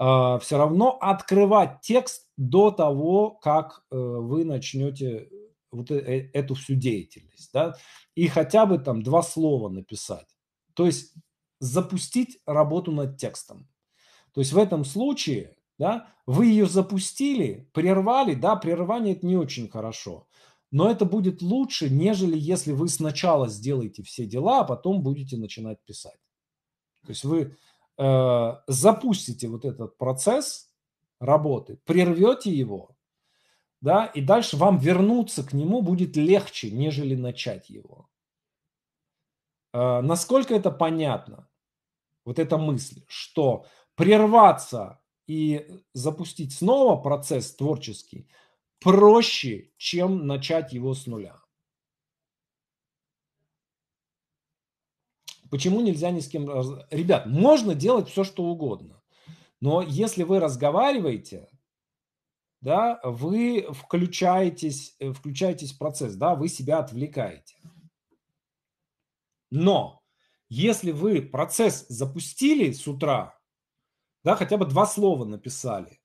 Э, все равно открывать текст до того, как э, вы начнете э, вот эту всю деятельность, да, и хотя бы там два слова написать. То есть запустить работу над текстом. То есть в этом случае, да, вы ее запустили, прервали, да, прерывание это не очень хорошо, но это будет лучше, нежели если вы сначала сделаете все дела, а потом будете начинать писать. То есть вы Э, запустите вот этот процесс работы, прервете его, да, и дальше вам вернуться к нему будет легче, нежели начать его. Э, насколько это понятно, вот эта мысль, что прерваться и запустить снова процесс творческий проще, чем начать его с нуля. Почему нельзя ни с кем... Ребят, можно делать все, что угодно. Но если вы разговариваете, да, вы включаетесь, э, включаетесь в процесс, да, вы себя отвлекаете. Но если вы процесс запустили с утра, да, хотя бы два слова написали,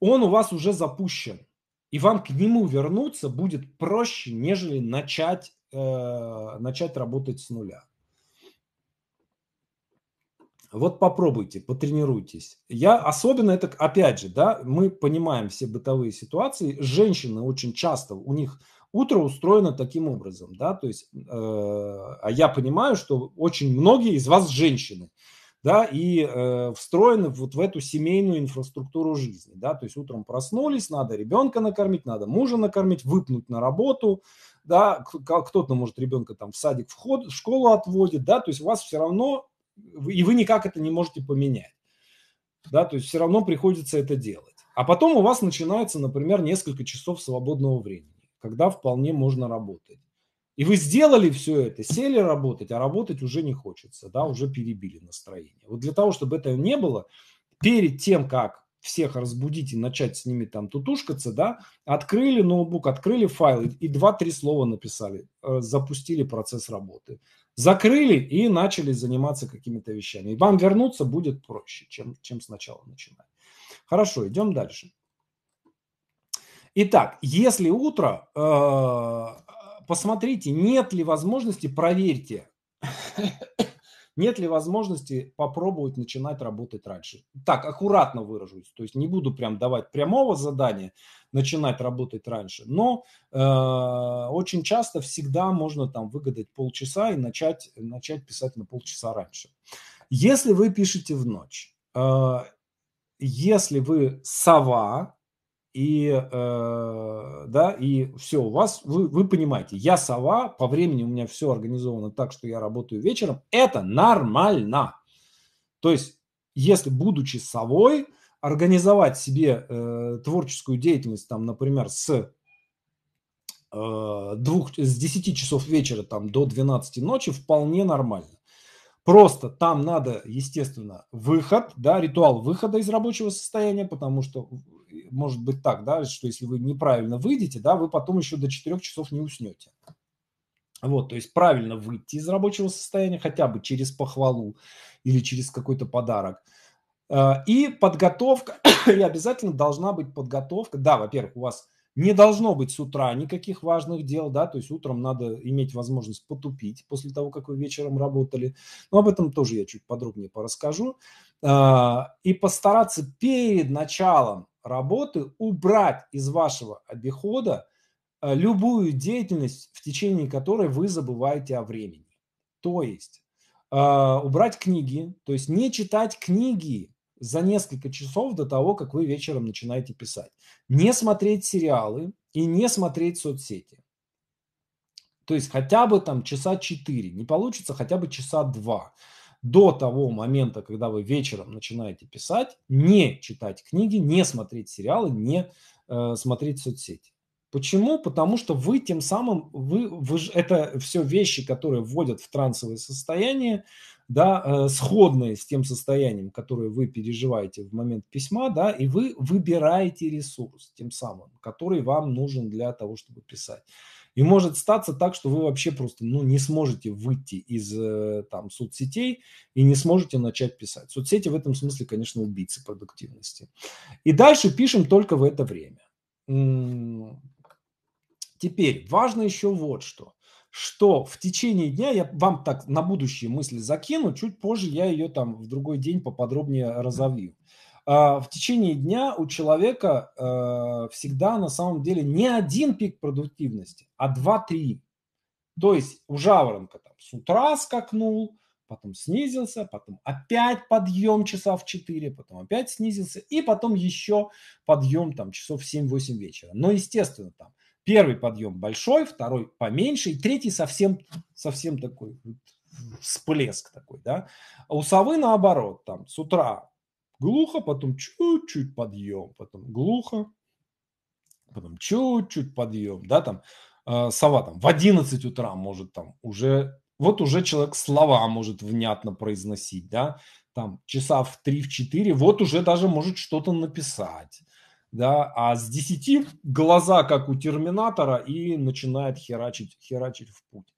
он у вас уже запущен. И вам к нему вернуться будет проще, нежели начать, э, начать работать с нуля. Вот попробуйте, потренируйтесь. Я особенно это, опять же, да, мы понимаем все бытовые ситуации. Женщины очень часто, у них утро устроено таким образом, да, то есть, э, а я понимаю, что очень многие из вас женщины, да, и э, встроены вот в эту семейную инфраструктуру жизни, да, то есть утром проснулись, надо ребенка накормить, надо мужа накормить, выпнуть на работу, да, кто-то может ребенка там в садик, в, в школу отводит, да, то есть у вас все равно и вы никак это не можете поменять. Да, то есть все равно приходится это делать. А потом у вас начинается, например, несколько часов свободного времени, когда вполне можно работать. И вы сделали все это, сели работать, а работать уже не хочется, да, уже перебили настроение. Вот для того, чтобы этого не было, перед тем, как всех разбудить и начать с ними там тутушкаться, да, открыли ноутбук, открыли файл и два-три слова написали, э, запустили процесс работы закрыли и начали заниматься какими-то вещами. И вам вернуться будет проще, чем, чем сначала начинать. Хорошо, идем дальше. Итак, если утро, э, посмотрите, нет ли возможности, проверьте, нет ли возможности попробовать начинать работать раньше. Так, аккуратно выражусь, то есть не буду прям давать прямого задания, начинать работать раньше. Но э, очень часто всегда можно там выгадать полчаса и начать, начать писать на полчаса раньше. Если вы пишете в ночь, э, если вы сова, и э, да и все у вас вы вы понимаете я сова по времени у меня все организовано так что я работаю вечером это нормально то есть если будучи совой организовать себе э, творческую деятельность, там, например, с э, двух, с 10 часов вечера там, до 12 ночи вполне нормально. Просто там надо, естественно, выход, да, ритуал выхода из рабочего состояния, потому что может быть так, да, что если вы неправильно выйдете, да, вы потом еще до 4 часов не уснете. Вот, то есть правильно выйти из рабочего состояния хотя бы через похвалу или через какой-то подарок – а, и подготовка, и обязательно должна быть подготовка. Да, во-первых, у вас не должно быть с утра никаких важных дел, да, то есть утром надо иметь возможность потупить после того, как вы вечером работали. Но об этом тоже я чуть подробнее порасскажу. А, и постараться перед началом работы убрать из вашего обихода а, любую деятельность, в течение которой вы забываете о времени. То есть убрать книги, то есть не читать книги, за несколько часов до того, как вы вечером начинаете писать. Не смотреть сериалы и не смотреть соцсети. То есть хотя бы там часа 4, не получится хотя бы часа 2. До того момента, когда вы вечером начинаете писать, не читать книги, не смотреть сериалы, не э, смотреть соцсети. Почему? Потому что вы тем самым, вы, вы, это все вещи, которые вводят в трансовое состояние, да, э, сходные с тем состоянием, которое вы переживаете в момент письма, да, и вы выбираете ресурс тем самым, который вам нужен для того, чтобы писать. И может статься так, что вы вообще просто ну, не сможете выйти из э, там, соцсетей и не сможете начать писать. Соцсети в этом смысле, конечно, убийцы продуктивности. И дальше пишем только в это время. Теперь важно еще вот что что в течение дня, я вам так на будущие мысли закину, чуть позже я ее там в другой день поподробнее разовью. А, в течение дня у человека э, всегда на самом деле не один пик продуктивности, а два-три. То есть у жаворонка там с утра скакнул, потом снизился, потом опять подъем часа в 4, потом опять снизился, и потом еще подъем там часов в 7-8 вечера. Но, естественно, там Первый подъем большой, второй поменьше, и третий совсем, совсем такой всплеск такой, да. А у совы наоборот, там с утра глухо, потом чуть-чуть подъем, потом глухо, потом чуть-чуть подъем, да, там э, сова там в 11 утра может там уже, вот уже человек слова может внятно произносить, да, там часа в 3-4, вот уже даже может что-то написать да, а с 10 глаза, как у терминатора, и начинает херачить, херачить в путь.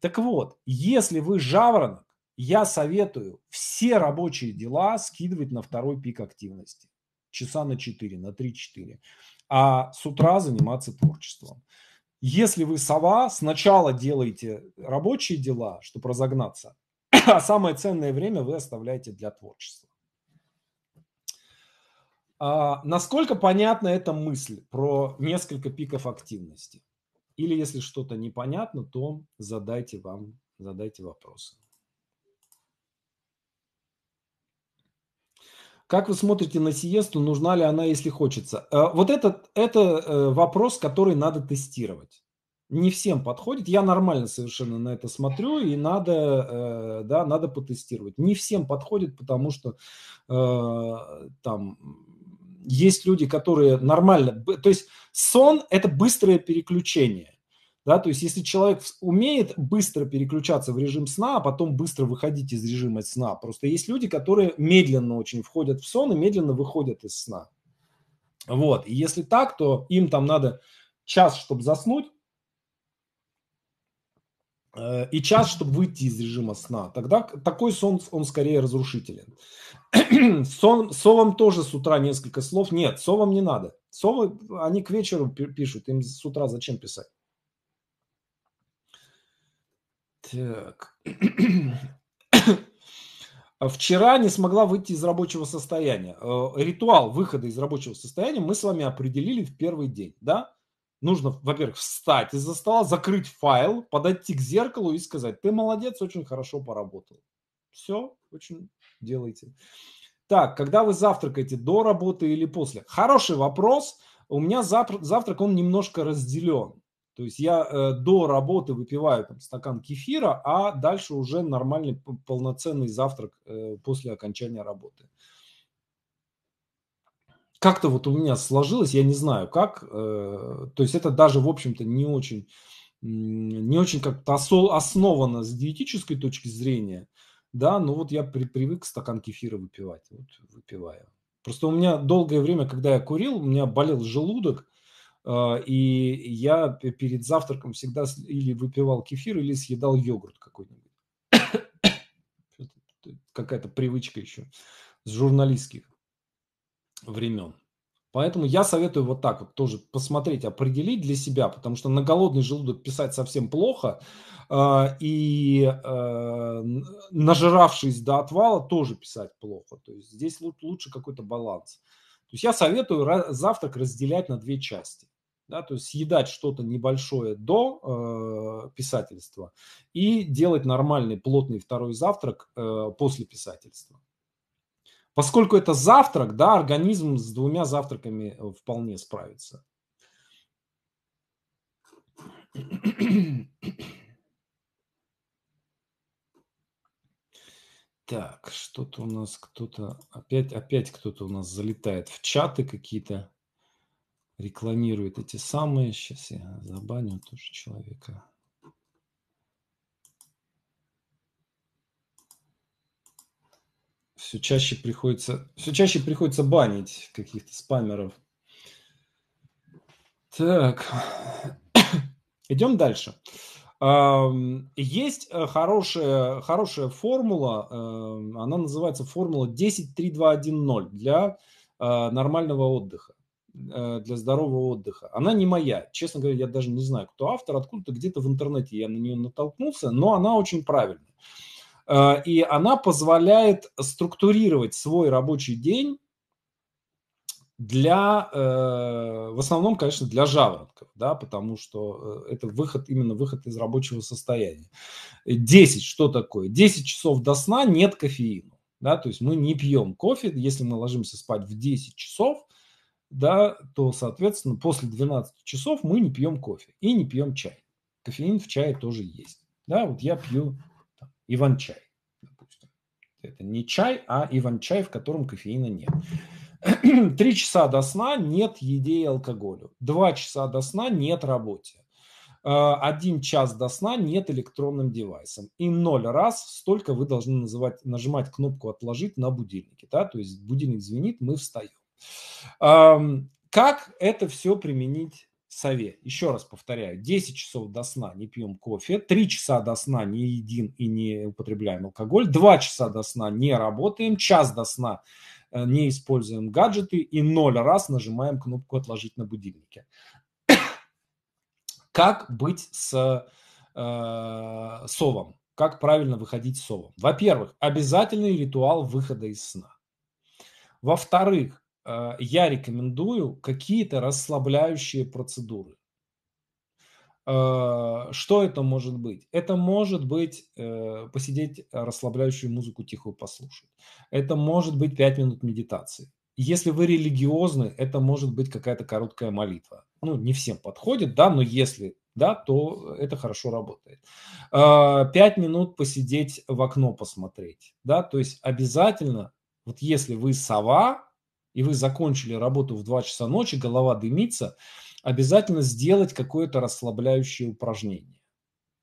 Так вот, если вы жаворонок, я советую все рабочие дела скидывать на второй пик активности. Часа на 4, на 3-4. А с утра заниматься творчеством. Если вы сова, сначала делайте рабочие дела, чтобы разогнаться, а самое ценное время вы оставляете для творчества. А, насколько понятна эта мысль про несколько пиков активности? Или если что-то непонятно, то задайте вам, задайте вопросы. Как вы смотрите на сиесту, нужна ли она, если хочется? Э, вот этот, это э, вопрос, который надо тестировать. Не всем подходит. Я нормально совершенно на это смотрю, и надо, э, да, надо потестировать. Не всем подходит, потому что там есть люди, которые нормально... То есть сон – это быстрое переключение. Да, то есть если человек умеет быстро переключаться в режим сна, а потом быстро выходить из режима сна. Просто есть люди, которые медленно очень входят в сон и медленно выходят из сна. Вот. И если так, то им там надо час, чтобы заснуть, Э, и час, чтобы выйти из режима сна. Тогда такой сон, он скорее разрушителен. Сон, совам тоже с утра несколько слов. Нет, совам не надо. Совы, они к вечеру пишут, им с утра зачем писать? Так. Вчера не смогла выйти из рабочего состояния. Э, ритуал выхода из рабочего состояния мы с вами определили в первый день, да? нужно, во-первых, встать из-за стола, закрыть файл, подойти к зеркалу и сказать, ты молодец, очень хорошо поработал. Все, очень делайте. Так, когда вы завтракаете, до работы или после? Хороший вопрос. У меня завтрак, он немножко разделен. То есть я э, до работы выпиваю там, стакан кефира, а дальше уже нормальный полноценный завтрак э, после окончания работы. Э, как-то вот у меня сложилось, я не знаю как, э, то есть это даже, в общем-то, не очень, не очень как-то основано с диетической точки зрения, да, но вот я при, привык стакан кефира выпивать, вот выпиваю. Просто у меня долгое время, когда я курил, у меня болел желудок, э, и я перед завтраком всегда или выпивал кефир, или съедал йогурт какой-нибудь. Какая-то привычка еще с журналистских времен. Поэтому я советую вот так вот тоже посмотреть, определить для себя, потому что на голодный желудок писать совсем плохо, а, и а, нажиравшись до отвала тоже писать плохо. То есть здесь лучше какой-то баланс. То есть я советую завтрак разделять на две части. Да, то есть съедать что-то небольшое до э, писательства и делать нормальный плотный второй завтрак э, после писательства. Поскольку это завтрак, да, организм с двумя завтраками э, вполне справится. Так, что-то у нас кто-то, опять, опять кто-то у нас залетает в чаты какие-то, рекламирует эти самые. Сейчас я забаню тоже человека. все чаще приходится, все чаще приходится банить каких-то спамеров. Так, идем дальше. Есть э, хорошая, хорошая формула, эм, она называется формула 10-3-2-1-0 для э, нормального отдыха, э, для здорового отдыха. Она не моя, честно говоря, я даже не знаю, кто автор, откуда-то где-то в интернете я на нее натолкнулся, но она очень правильная. Э, и она позволяет структурировать свой рабочий день для, э, в основном, конечно, для жаворонков, да, потому что э, это выход, именно выход из рабочего состояния. 10, что такое? 10 часов до сна нет кофеина, да, то есть мы не пьем кофе, если мы ложимся спать в 10 часов, да, то, соответственно, после 12 часов мы не пьем кофе и не пьем чай. Кофеин в чае тоже есть. Да, вот я пью Иван-чай, допустим. Это не чай, а Иван-чай, в котором кофеина нет. Три часа до сна нет еде и алкоголю. Два часа до сна нет работе. Э, один час до сна нет электронным девайсом. И ноль раз столько вы должны называть, нажимать кнопку «отложить» на будильнике. Да? То есть будильник звенит, мы встаем. Эм, как это все применить сове. Еще раз повторяю, 10 часов до сна не пьем кофе, 3 часа до сна не едим и не употребляем алкоголь, 2 часа до сна не работаем, час до сна э, не используем гаджеты и 0 раз нажимаем кнопку «Отложить на будильнике». Как быть с э, совом? Как правильно выходить с совом? Во-первых, обязательный ритуал выхода из сна. Во-вторых, Э, я рекомендую какие-то расслабляющие процедуры. Э, что это может быть? Это может быть э, посидеть расслабляющую музыку тихую послушать. Это может быть 5 минут медитации. Если вы религиозны, это может быть какая-то короткая молитва. Ну, не всем подходит, да, но если да, то это хорошо работает. Пять минут посидеть в окно посмотреть, да, то есть обязательно, вот если вы сова, и вы закончили работу в 2 часа ночи, голова дымится, обязательно сделать какое-то расслабляющее упражнение.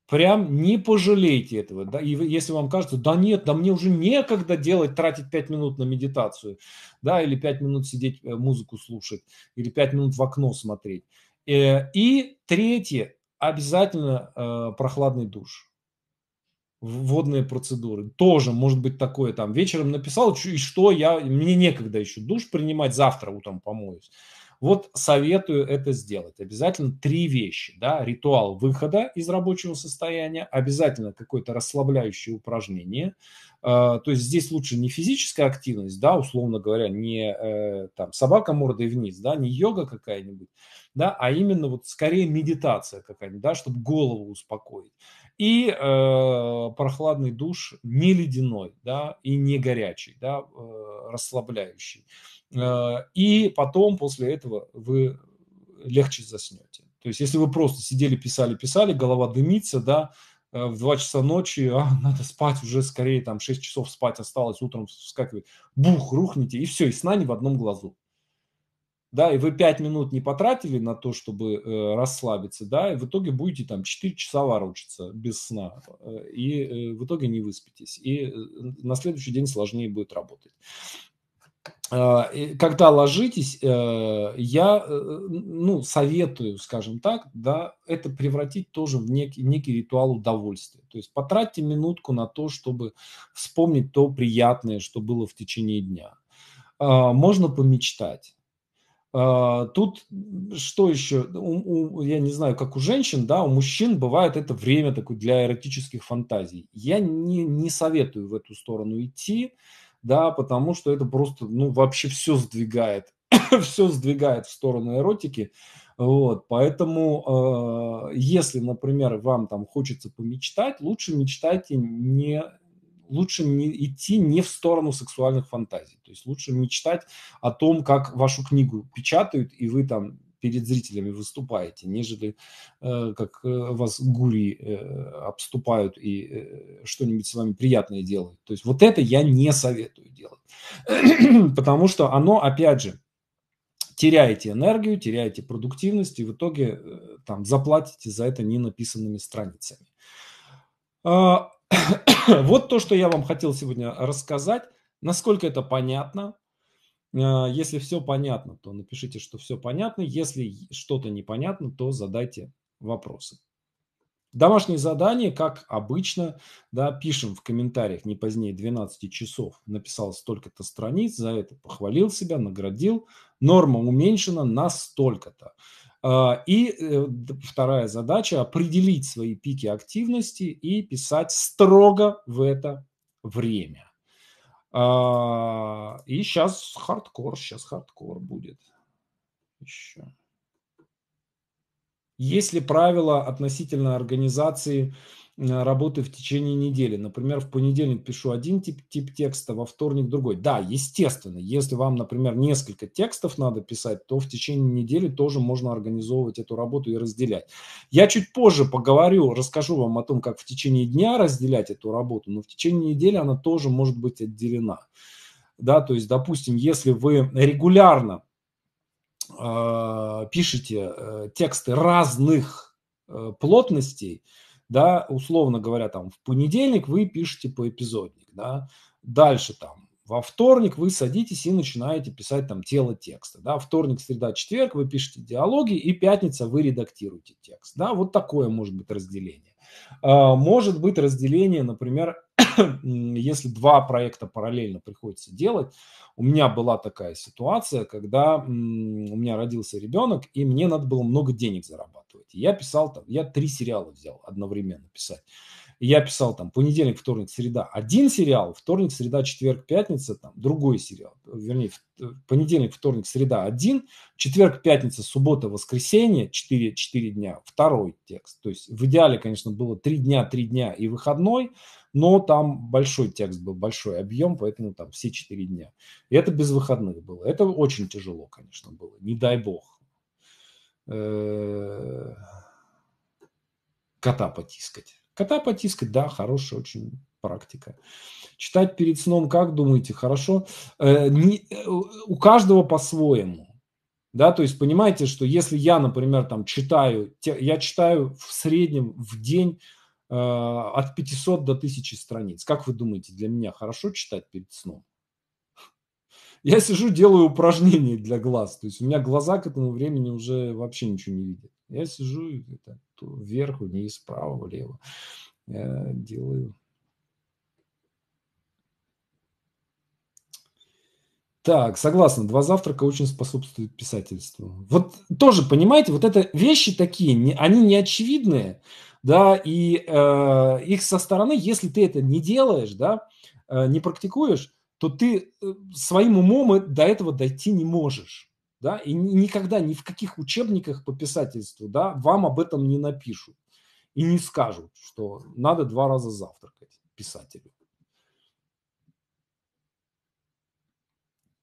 Прям не пожалейте этого. Да? И вы, если вам кажется, да нет, да мне уже некогда делать, тратить 5 минут на медитацию, да, или 5 минут сидеть, э, музыку слушать, или 5 минут в окно смотреть. Э, и третье, обязательно э, прохладный душ водные процедуры. Тоже может быть такое, там, вечером написал, и что я, мне некогда еще душ принимать, завтра утром помоюсь. Вот советую это сделать. Обязательно три вещи, да, ритуал выхода из рабочего состояния, обязательно какое-то расслабляющее упражнение, а, то есть здесь лучше не физическая активность, да, условно говоря, не э, там собака мордой вниз, да, не йога какая-нибудь, да, а именно вот скорее медитация какая-нибудь, да, чтобы голову успокоить. И э, прохладный душ не ледяной, да, и не горячий, да, э, расслабляющий. Э, и потом после этого вы легче заснете. То есть если вы просто сидели, писали, писали, голова дымится, да, э, в 2 часа ночи, а, надо спать уже скорее, там 6 часов спать осталось, утром вскакивать, бух, рухните, и все, и сна не в одном глазу да, и вы 5 минут не потратили на то, чтобы э, расслабиться, да, и в итоге будете там 4 часа ворочаться без сна, э, и э, в итоге не выспитесь, и э, на следующий день сложнее будет работать. Э, когда ложитесь, э, я э, ну, советую, скажем так, да, это превратить тоже в некий, некий ритуал удовольствия. То есть потратьте минутку на то, чтобы вспомнить то приятное, что было в течение дня. А, можно помечтать а, тут что еще? У, у, я не знаю, как у женщин, да, у мужчин бывает это время такое для эротических фантазий. Я не, не советую в эту сторону идти, да, потому что это просто, ну, вообще все сдвигает, все сдвигает в сторону эротики. Вот, поэтому, э, если, например, вам там хочется помечтать, лучше мечтайте не лучше не, идти не в сторону сексуальных фантазий. То есть лучше мечтать о том, как вашу книгу печатают, и вы там перед зрителями выступаете, нежели э, как э, вас гури э, обступают и э, что-нибудь с вами приятное делают. То есть вот это я не советую делать, потому что оно, опять же, теряете энергию, теряете продуктивность и в итоге э, там заплатите за это ненаписанными страницами. А, вот то, что я вам хотел сегодня рассказать. Насколько это понятно? Э, если все понятно, то напишите, что все понятно. Если что-то непонятно, то задайте вопросы. Домашнее задание, как обычно, да, пишем в комментариях не позднее 12 часов. Написал столько-то страниц, за это похвалил себя, наградил. Норма уменьшена на столько-то. А, и э, вторая задача – определить свои пики активности и писать строго в это время. А, и сейчас хардкор, сейчас хардкор будет еще. Есть ли правила относительно организации Э, работы в течение недели. Например, в понедельник пишу один тип, тип текста, во вторник другой. Да, естественно, если вам, например, несколько текстов надо писать, то в течение недели тоже можно организовывать эту работу и разделять. Я чуть позже поговорю, расскажу вам о том, как в течение дня разделять эту работу, но в течение недели она тоже может быть отделена. Да, то есть, допустим, если вы регулярно э, пишете э, тексты разных э, плотностей, да, условно говоря, там в понедельник вы пишете по эпизодник, да, дальше там во вторник вы садитесь и начинаете писать там тело текста, да, вторник, среда, четверг вы пишете диалоги, и пятница вы редактируете текст, да, вот такое может быть разделение. А, может быть разделение, например, если два проекта параллельно приходится делать, у меня была такая ситуация, когда у меня родился ребенок, и мне надо было много денег зарабатывать. Я писал там, я три сериала взял одновременно писать. И я писал там понедельник, вторник, среда один сериал, вторник, среда, четверг, пятница там другой сериал. Вернее, э, понедельник, вторник, среда один, четверг, пятница, суббота, воскресенье, 4, 4 дня, второй текст. То есть в идеале, конечно, было 3 дня, 3 дня и выходной, но там большой текст был, большой объем, поэтому там все 4 дня. И это без выходных было. Это очень тяжело, конечно, было, не дай бог. Э, кота потискать. Кота потискать, да, хорошая очень практика. Читать перед сном, как думаете, хорошо? Э, не, э, у каждого по-своему. Да, то есть понимаете, что если я, например, там читаю, я читаю в среднем в день э, от 500 до 1000 страниц. Как вы думаете, для меня хорошо читать перед сном? Я сижу, делаю упражнения для глаз. То есть у меня глаза к этому времени уже вообще ничего не видят. Я сижу и так, то вверх, вниз, справа, влево я делаю. Так, согласна, два завтрака очень способствуют писательству. Вот тоже, понимаете, вот это вещи такие, они не очевидные, да, и э, их со стороны, если ты это не делаешь, да, э, не практикуешь, то ты э, своим умом до этого дойти не можешь да, и никогда ни в каких учебниках по писательству, да, вам об этом не напишут и не скажут, что надо два раза завтракать писателю.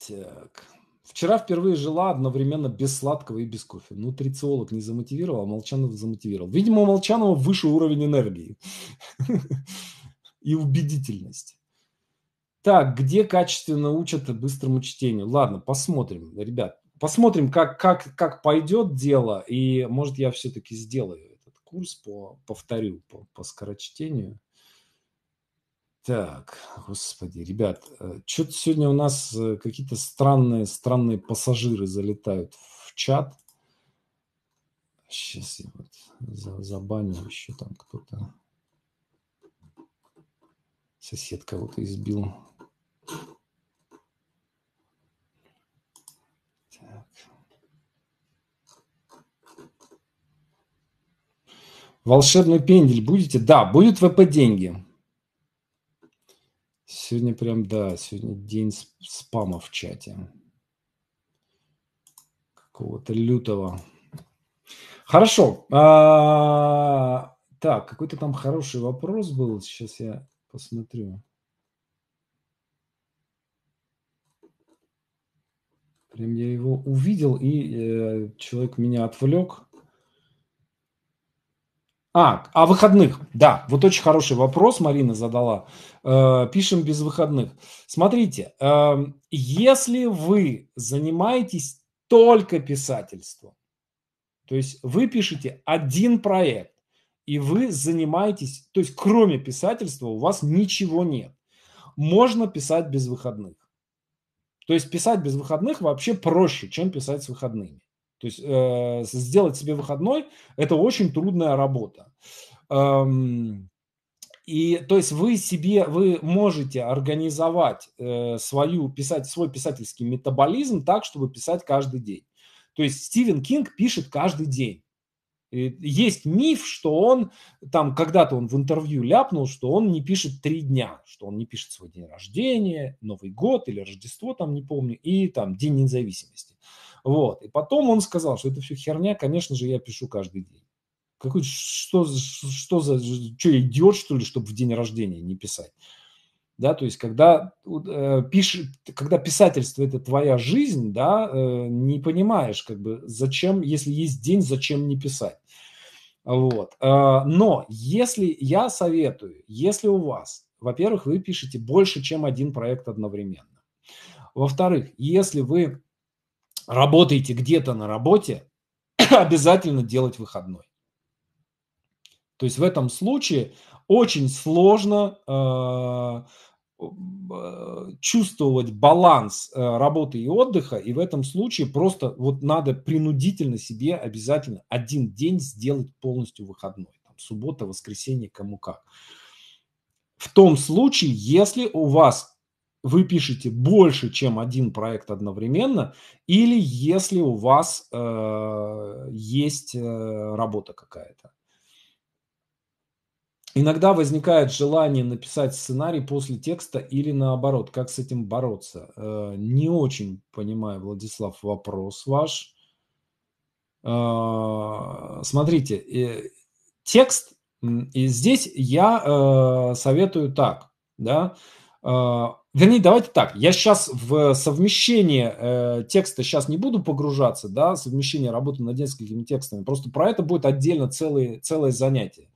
Так. Вчера впервые жила одновременно без сладкого и без кофе. Ну, трициолог не замотивировал, а Молчанов замотивировал. Видимо, у Молчанова выше уровень энергии и убедительность. Так, где качественно учат быстрому чтению? Ладно, посмотрим, ребят посмотрим, как, как, как пойдет дело, и, может, я все-таки сделаю этот курс, по, повторю по, по скорочтению. Так, господи, ребят, э, что-то сегодня у нас э, какие-то странные, странные пассажиры залетают в чат. Сейчас я вот забаню еще там кто-то. Сосед кого-то избил. Волшебный пендель будете? Да, будет ВП деньги. Сегодня прям, да, сегодня день спама в чате. Какого-то лютого. Хорошо. А, так, какой-то там хороший вопрос был. Сейчас я посмотрю. Прям я его увидел, и э, человек меня отвлек. А, о выходных. Да, вот очень хороший вопрос Марина задала. Э, пишем без выходных. Смотрите, эм, если вы занимаетесь только писательством, то есть вы пишете один проект, и вы занимаетесь, то есть кроме писательства у вас ничего нет. Можно писать без выходных. То есть писать без выходных вообще проще, чем писать с выходными. То есть э, сделать себе выходной – это очень трудная работа. Эм, и то есть вы себе, вы можете организовать э, свою, писать, свой писательский метаболизм так, чтобы писать каждый день. То есть Стивен Кинг пишет каждый день. есть миф, что он там когда-то он в интервью ляпнул, что он не пишет три дня, что он не пишет свой день рождения, Новый год или Рождество, там не помню, и там День независимости. Вот. И потом он сказал, что это все херня, конечно же, я пишу каждый день. Какой, что, что за, что, идет что ли, чтобы в день рождения не писать? Да, то есть, когда, э, пишет, когда писательство – это твоя жизнь, да, э, не понимаешь, как бы, зачем, если есть день, зачем не писать. Вот. Э, но если я советую, если у вас, во-первых, вы пишете больше, чем один проект одновременно. Во-вторых, если вы работаете где-то на работе, обязательно делать выходной. То есть в этом случае очень сложно э, э, чувствовать баланс э, работы и отдыха, и в этом случае просто вот надо принудительно себе обязательно один день сделать полностью выходной, там, суббота, воскресенье, кому как. В том случае, если у вас вы пишете больше, чем один проект одновременно, или если у вас э, есть э, работа какая-то. Иногда возникает желание написать сценарий после текста или наоборот. Как с этим бороться? Э, не очень понимаю, Владислав, вопрос ваш. Э, смотрите, э, текст, и здесь я э, советую так, да, э, Вернее, давайте так. Я сейчас в совмещение э, текста сейчас не буду погружаться, да, совмещение работы над несколькими текстами. Просто про это будет отдельно целое, целое занятие.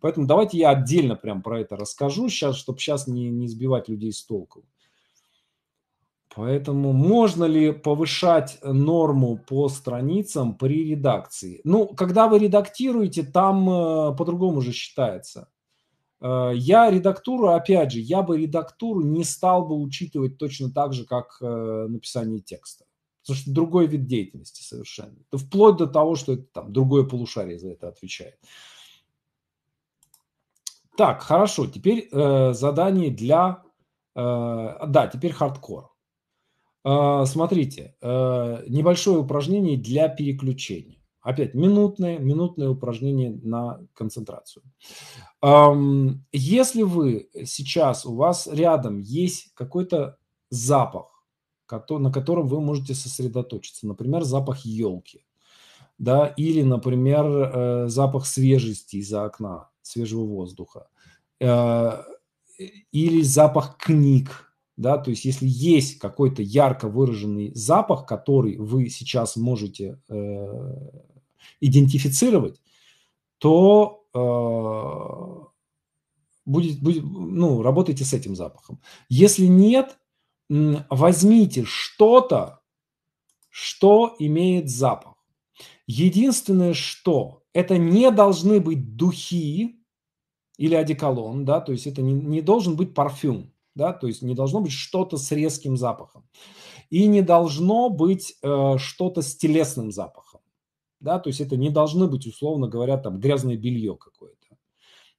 Поэтому давайте я отдельно прям про это расскажу сейчас, чтобы сейчас не, не сбивать людей с толку. Поэтому можно ли повышать норму по страницам при редакции? Ну, когда вы редактируете, там э, по-другому же считается. Э, я редактуру, опять же, я бы редактуру не стал бы учитывать точно так же, как э, написание текста. Потому что другой вид деятельности совершенно. Это вплоть до того, что это там другое полушарие за это отвечает. Так, хорошо. Теперь э, задание для... Э, да, теперь хардкор. Э, смотрите, э, небольшое упражнение для переключения. Опять минутное, минутное упражнение на концентрацию. Если вы сейчас, у вас рядом есть какой-то запах, на котором вы можете сосредоточиться, например, запах елки, да, или, например, э, запах свежести из-за окна, свежего воздуха, э, или запах книг, да, то есть если есть какой-то ярко выраженный запах, который вы сейчас можете э, идентифицировать, то э, будет, будет, ну, работайте с этим запахом. Если нет, возьмите что-то, что имеет запах. Единственное, что это не должны быть духи или одеколон, да, то есть это не, не должен быть парфюм, да, то есть не должно быть что-то с резким запахом. И не должно быть э, что-то с телесным запахом да, то есть это не должны быть, условно говоря, там грязное белье какое-то,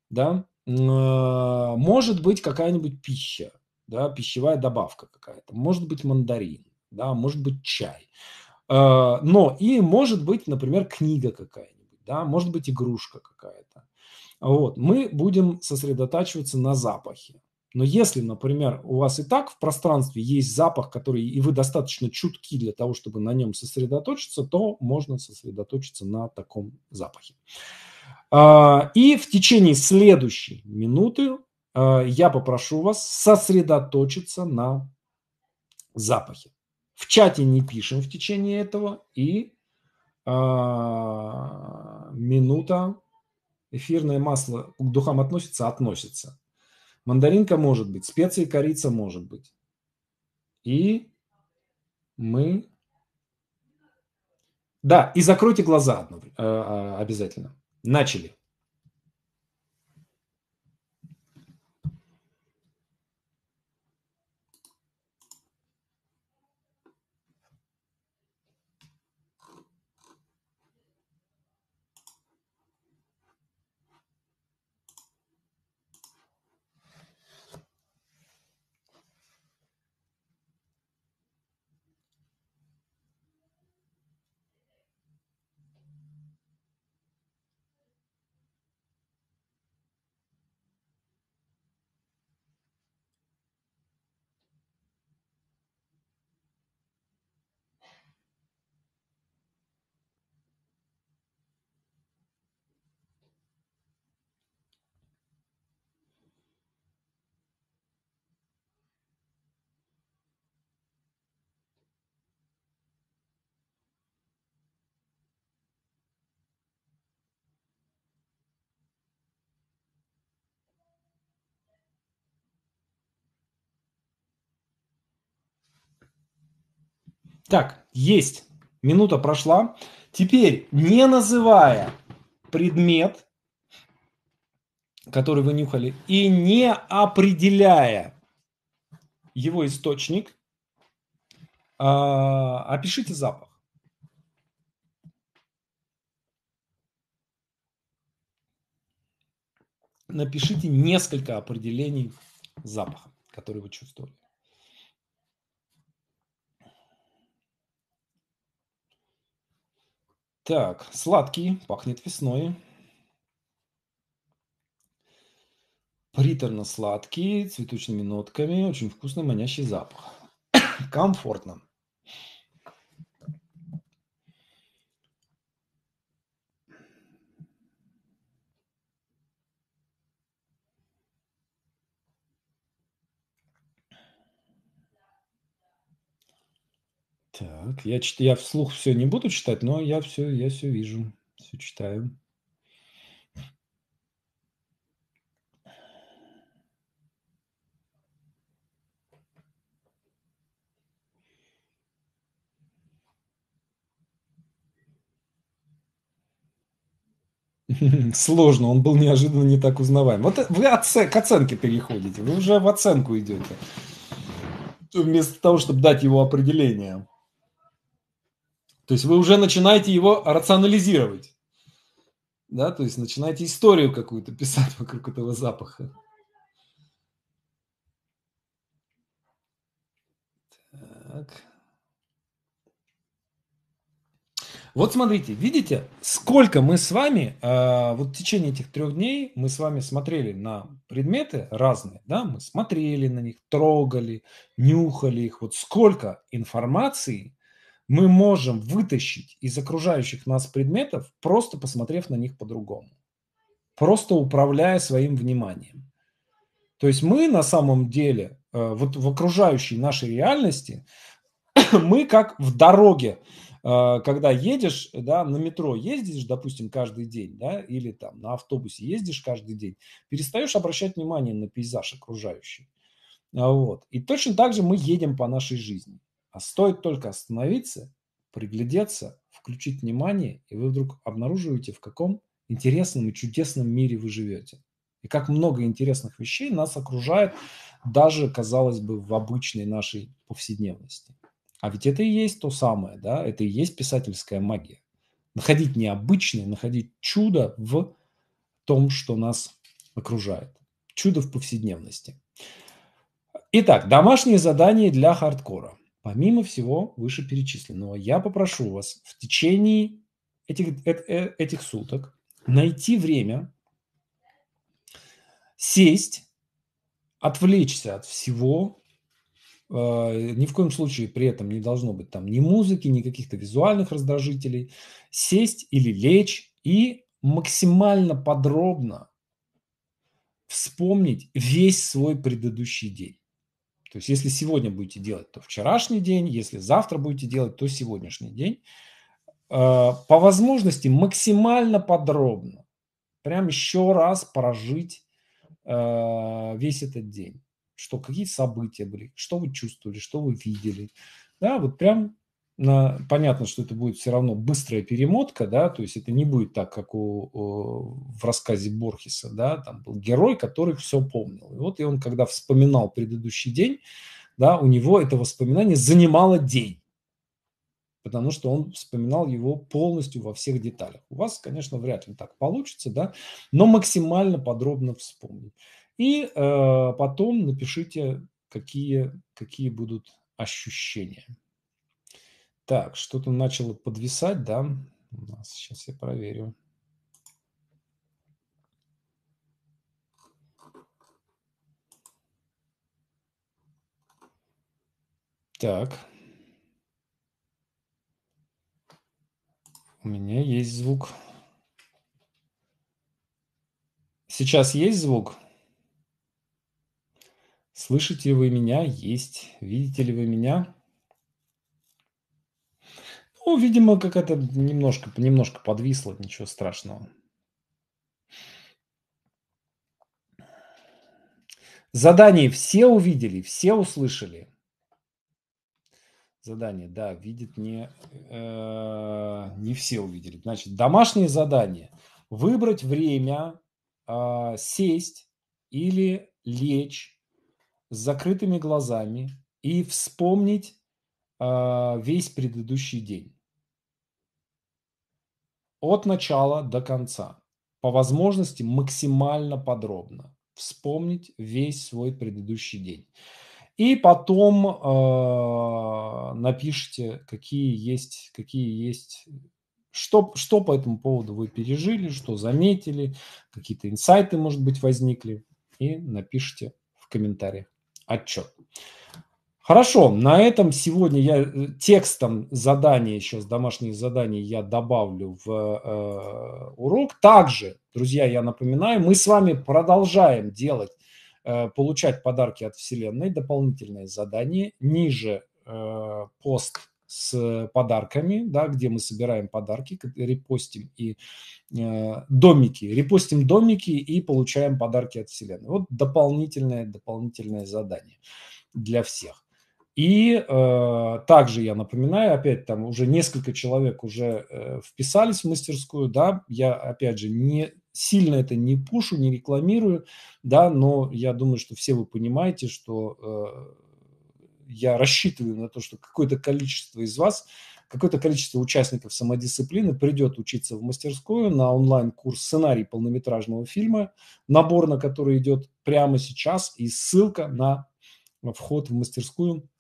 да, а, может быть какая-нибудь пища, да, пищевая добавка какая-то, может быть мандарин, да, может быть чай, а, но и может быть, например, книга какая-нибудь, да, может быть игрушка какая-то. Вот, мы будем сосредотачиваться на запахе. Но если, например, у вас и так в пространстве есть запах, который, и вы достаточно чутки для того, чтобы на нем сосредоточиться, то можно сосредоточиться на таком запахе. А, и в течение следующей минуты а, я попрошу вас сосредоточиться на запахе. В чате не пишем в течение этого, и а, минута эфирное масло к духам относится, относится. Мандаринка может быть, специи корица может быть. И мы... Да, и закройте глаза э, а, обязательно. Начали. Так, есть. Минута прошла. Теперь, не называя предмет, который вы нюхали, и не определяя его источник, а, опишите запах. Напишите несколько определений запаха, который вы чувствовали. Так, сладкий, пахнет весной. Приторно-сладкий, цветочными нотками, очень вкусный, манящий запах. Комфортно. Так, я, чит- я вслух все не буду читать, но я все, я все вижу, все читаю. Сложно, он был неожиданно не так узнаваем. Вот э, вы оце- к оценке переходите, вы уже в оценку идете. Вместо того, чтобы дать его определение. То есть вы уже начинаете его рационализировать. Да, то есть начинаете историю какую-то писать вокруг этого запаха. Так. Вот смотрите, видите, сколько мы с вами, э, вот в течение этих трех дней мы с вами смотрели на предметы разные, да, мы смотрели на них, трогали, нюхали их, вот сколько информации мы можем вытащить из окружающих нас предметов, просто посмотрев на них по-другому, просто управляя своим вниманием. То есть мы на самом деле, э, вот в окружающей нашей реальности, мы как в дороге, э, когда едешь, да, на метро ездишь, допустим, каждый день, да, или там на автобусе ездишь каждый день, перестаешь обращать внимание на пейзаж окружающий. Вот. И точно так же мы едем по нашей жизни. А стоит только остановиться, приглядеться, включить внимание, и вы вдруг обнаруживаете, в каком интересном и чудесном мире вы живете. И как много интересных вещей нас окружает даже, казалось бы, в обычной нашей повседневности. А ведь это и есть то самое, да, это и есть писательская магия. Находить необычное, находить чудо в том, что нас окружает. Чудо в повседневности. Итак, домашнее задание для хардкора – Помимо всего вышеперечисленного, я попрошу вас в течение этих, э, э, этих суток найти время, сесть, отвлечься от всего. Э, ни в коем случае при этом не должно быть там ни музыки, ни каких-то визуальных раздражителей. Сесть или лечь и максимально подробно вспомнить весь свой предыдущий день. То есть если сегодня будете делать, то вчерашний день, если завтра будете делать, то сегодняшний день. А, по возможности максимально подробно, прям еще раз прожить а, весь этот день, что какие события были, что вы чувствовали, что вы видели. Да, вот прям на, понятно, что это будет все равно быстрая перемотка, да, то есть это не будет так, как у, у, в рассказе Борхеса, да, там был герой, который все помнил. И вот и он, когда вспоминал предыдущий день, да, у него это воспоминание занимало день, потому что он вспоминал его полностью во всех деталях. У вас, конечно, вряд ли так получится, да, но максимально подробно вспомнить. И э, потом напишите, какие, какие будут ощущения. Так, что-то начало подвисать, да? У нас сейчас я проверю. Так. У меня есть звук. Сейчас есть звук? Слышите ли вы меня? Есть. Видите ли вы меня? Ну, видимо, как это немножко, немножко подвисло, ничего страшного. Задание все увидели, все услышали. Задание, да, видит не, э, не все увидели. Значит, домашнее задание. Выбрать время, э, сесть или лечь с закрытыми глазами и вспомнить э, весь предыдущий день от начала до конца, по возможности максимально подробно вспомнить весь свой предыдущий день. И потом э, напишите, какие есть, какие есть, что, что по этому поводу вы пережили, что заметили, какие-то инсайты, может быть, возникли, и напишите в комментариях отчет. Хорошо, на этом сегодня я э, текстом задания, сейчас домашние задания я добавлю в э, урок. Также, друзья, я напоминаю, мы с вами продолжаем делать, э, получать подарки от Вселенной, Дополнительное задание Ниже э, пост с подарками, да, где мы собираем подарки, репостим и э, домики, репостим домики и получаем подарки от Вселенной. Вот дополнительное, дополнительное задание для всех. И э, также я напоминаю, опять там уже несколько человек уже э, вписались в мастерскую, да, я опять же не сильно это не пушу, не рекламирую, да, но я думаю, что все вы понимаете, что э, я рассчитываю на то, что какое-то количество из вас, какое-то количество участников самодисциплины придет учиться в мастерскую на онлайн-курс сценарий полнометражного фильма, набор на который идет прямо сейчас, и ссылка на вход в мастерскую –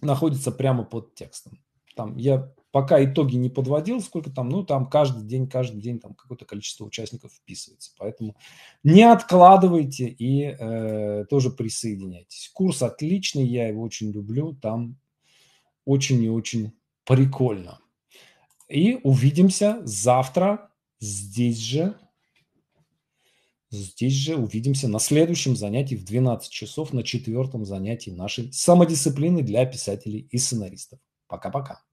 находится прямо под текстом. Там я пока итоги не подводил, сколько там, ну, там каждый день, каждый день там какое-то количество участников вписывается. Поэтому не откладывайте и э, тоже присоединяйтесь. Курс отличный, я его очень люблю, там очень и очень прикольно. И увидимся завтра здесь же Здесь же увидимся на следующем занятии в 12 часов на четвертом занятии нашей самодисциплины для писателей и сценаристов. Пока-пока.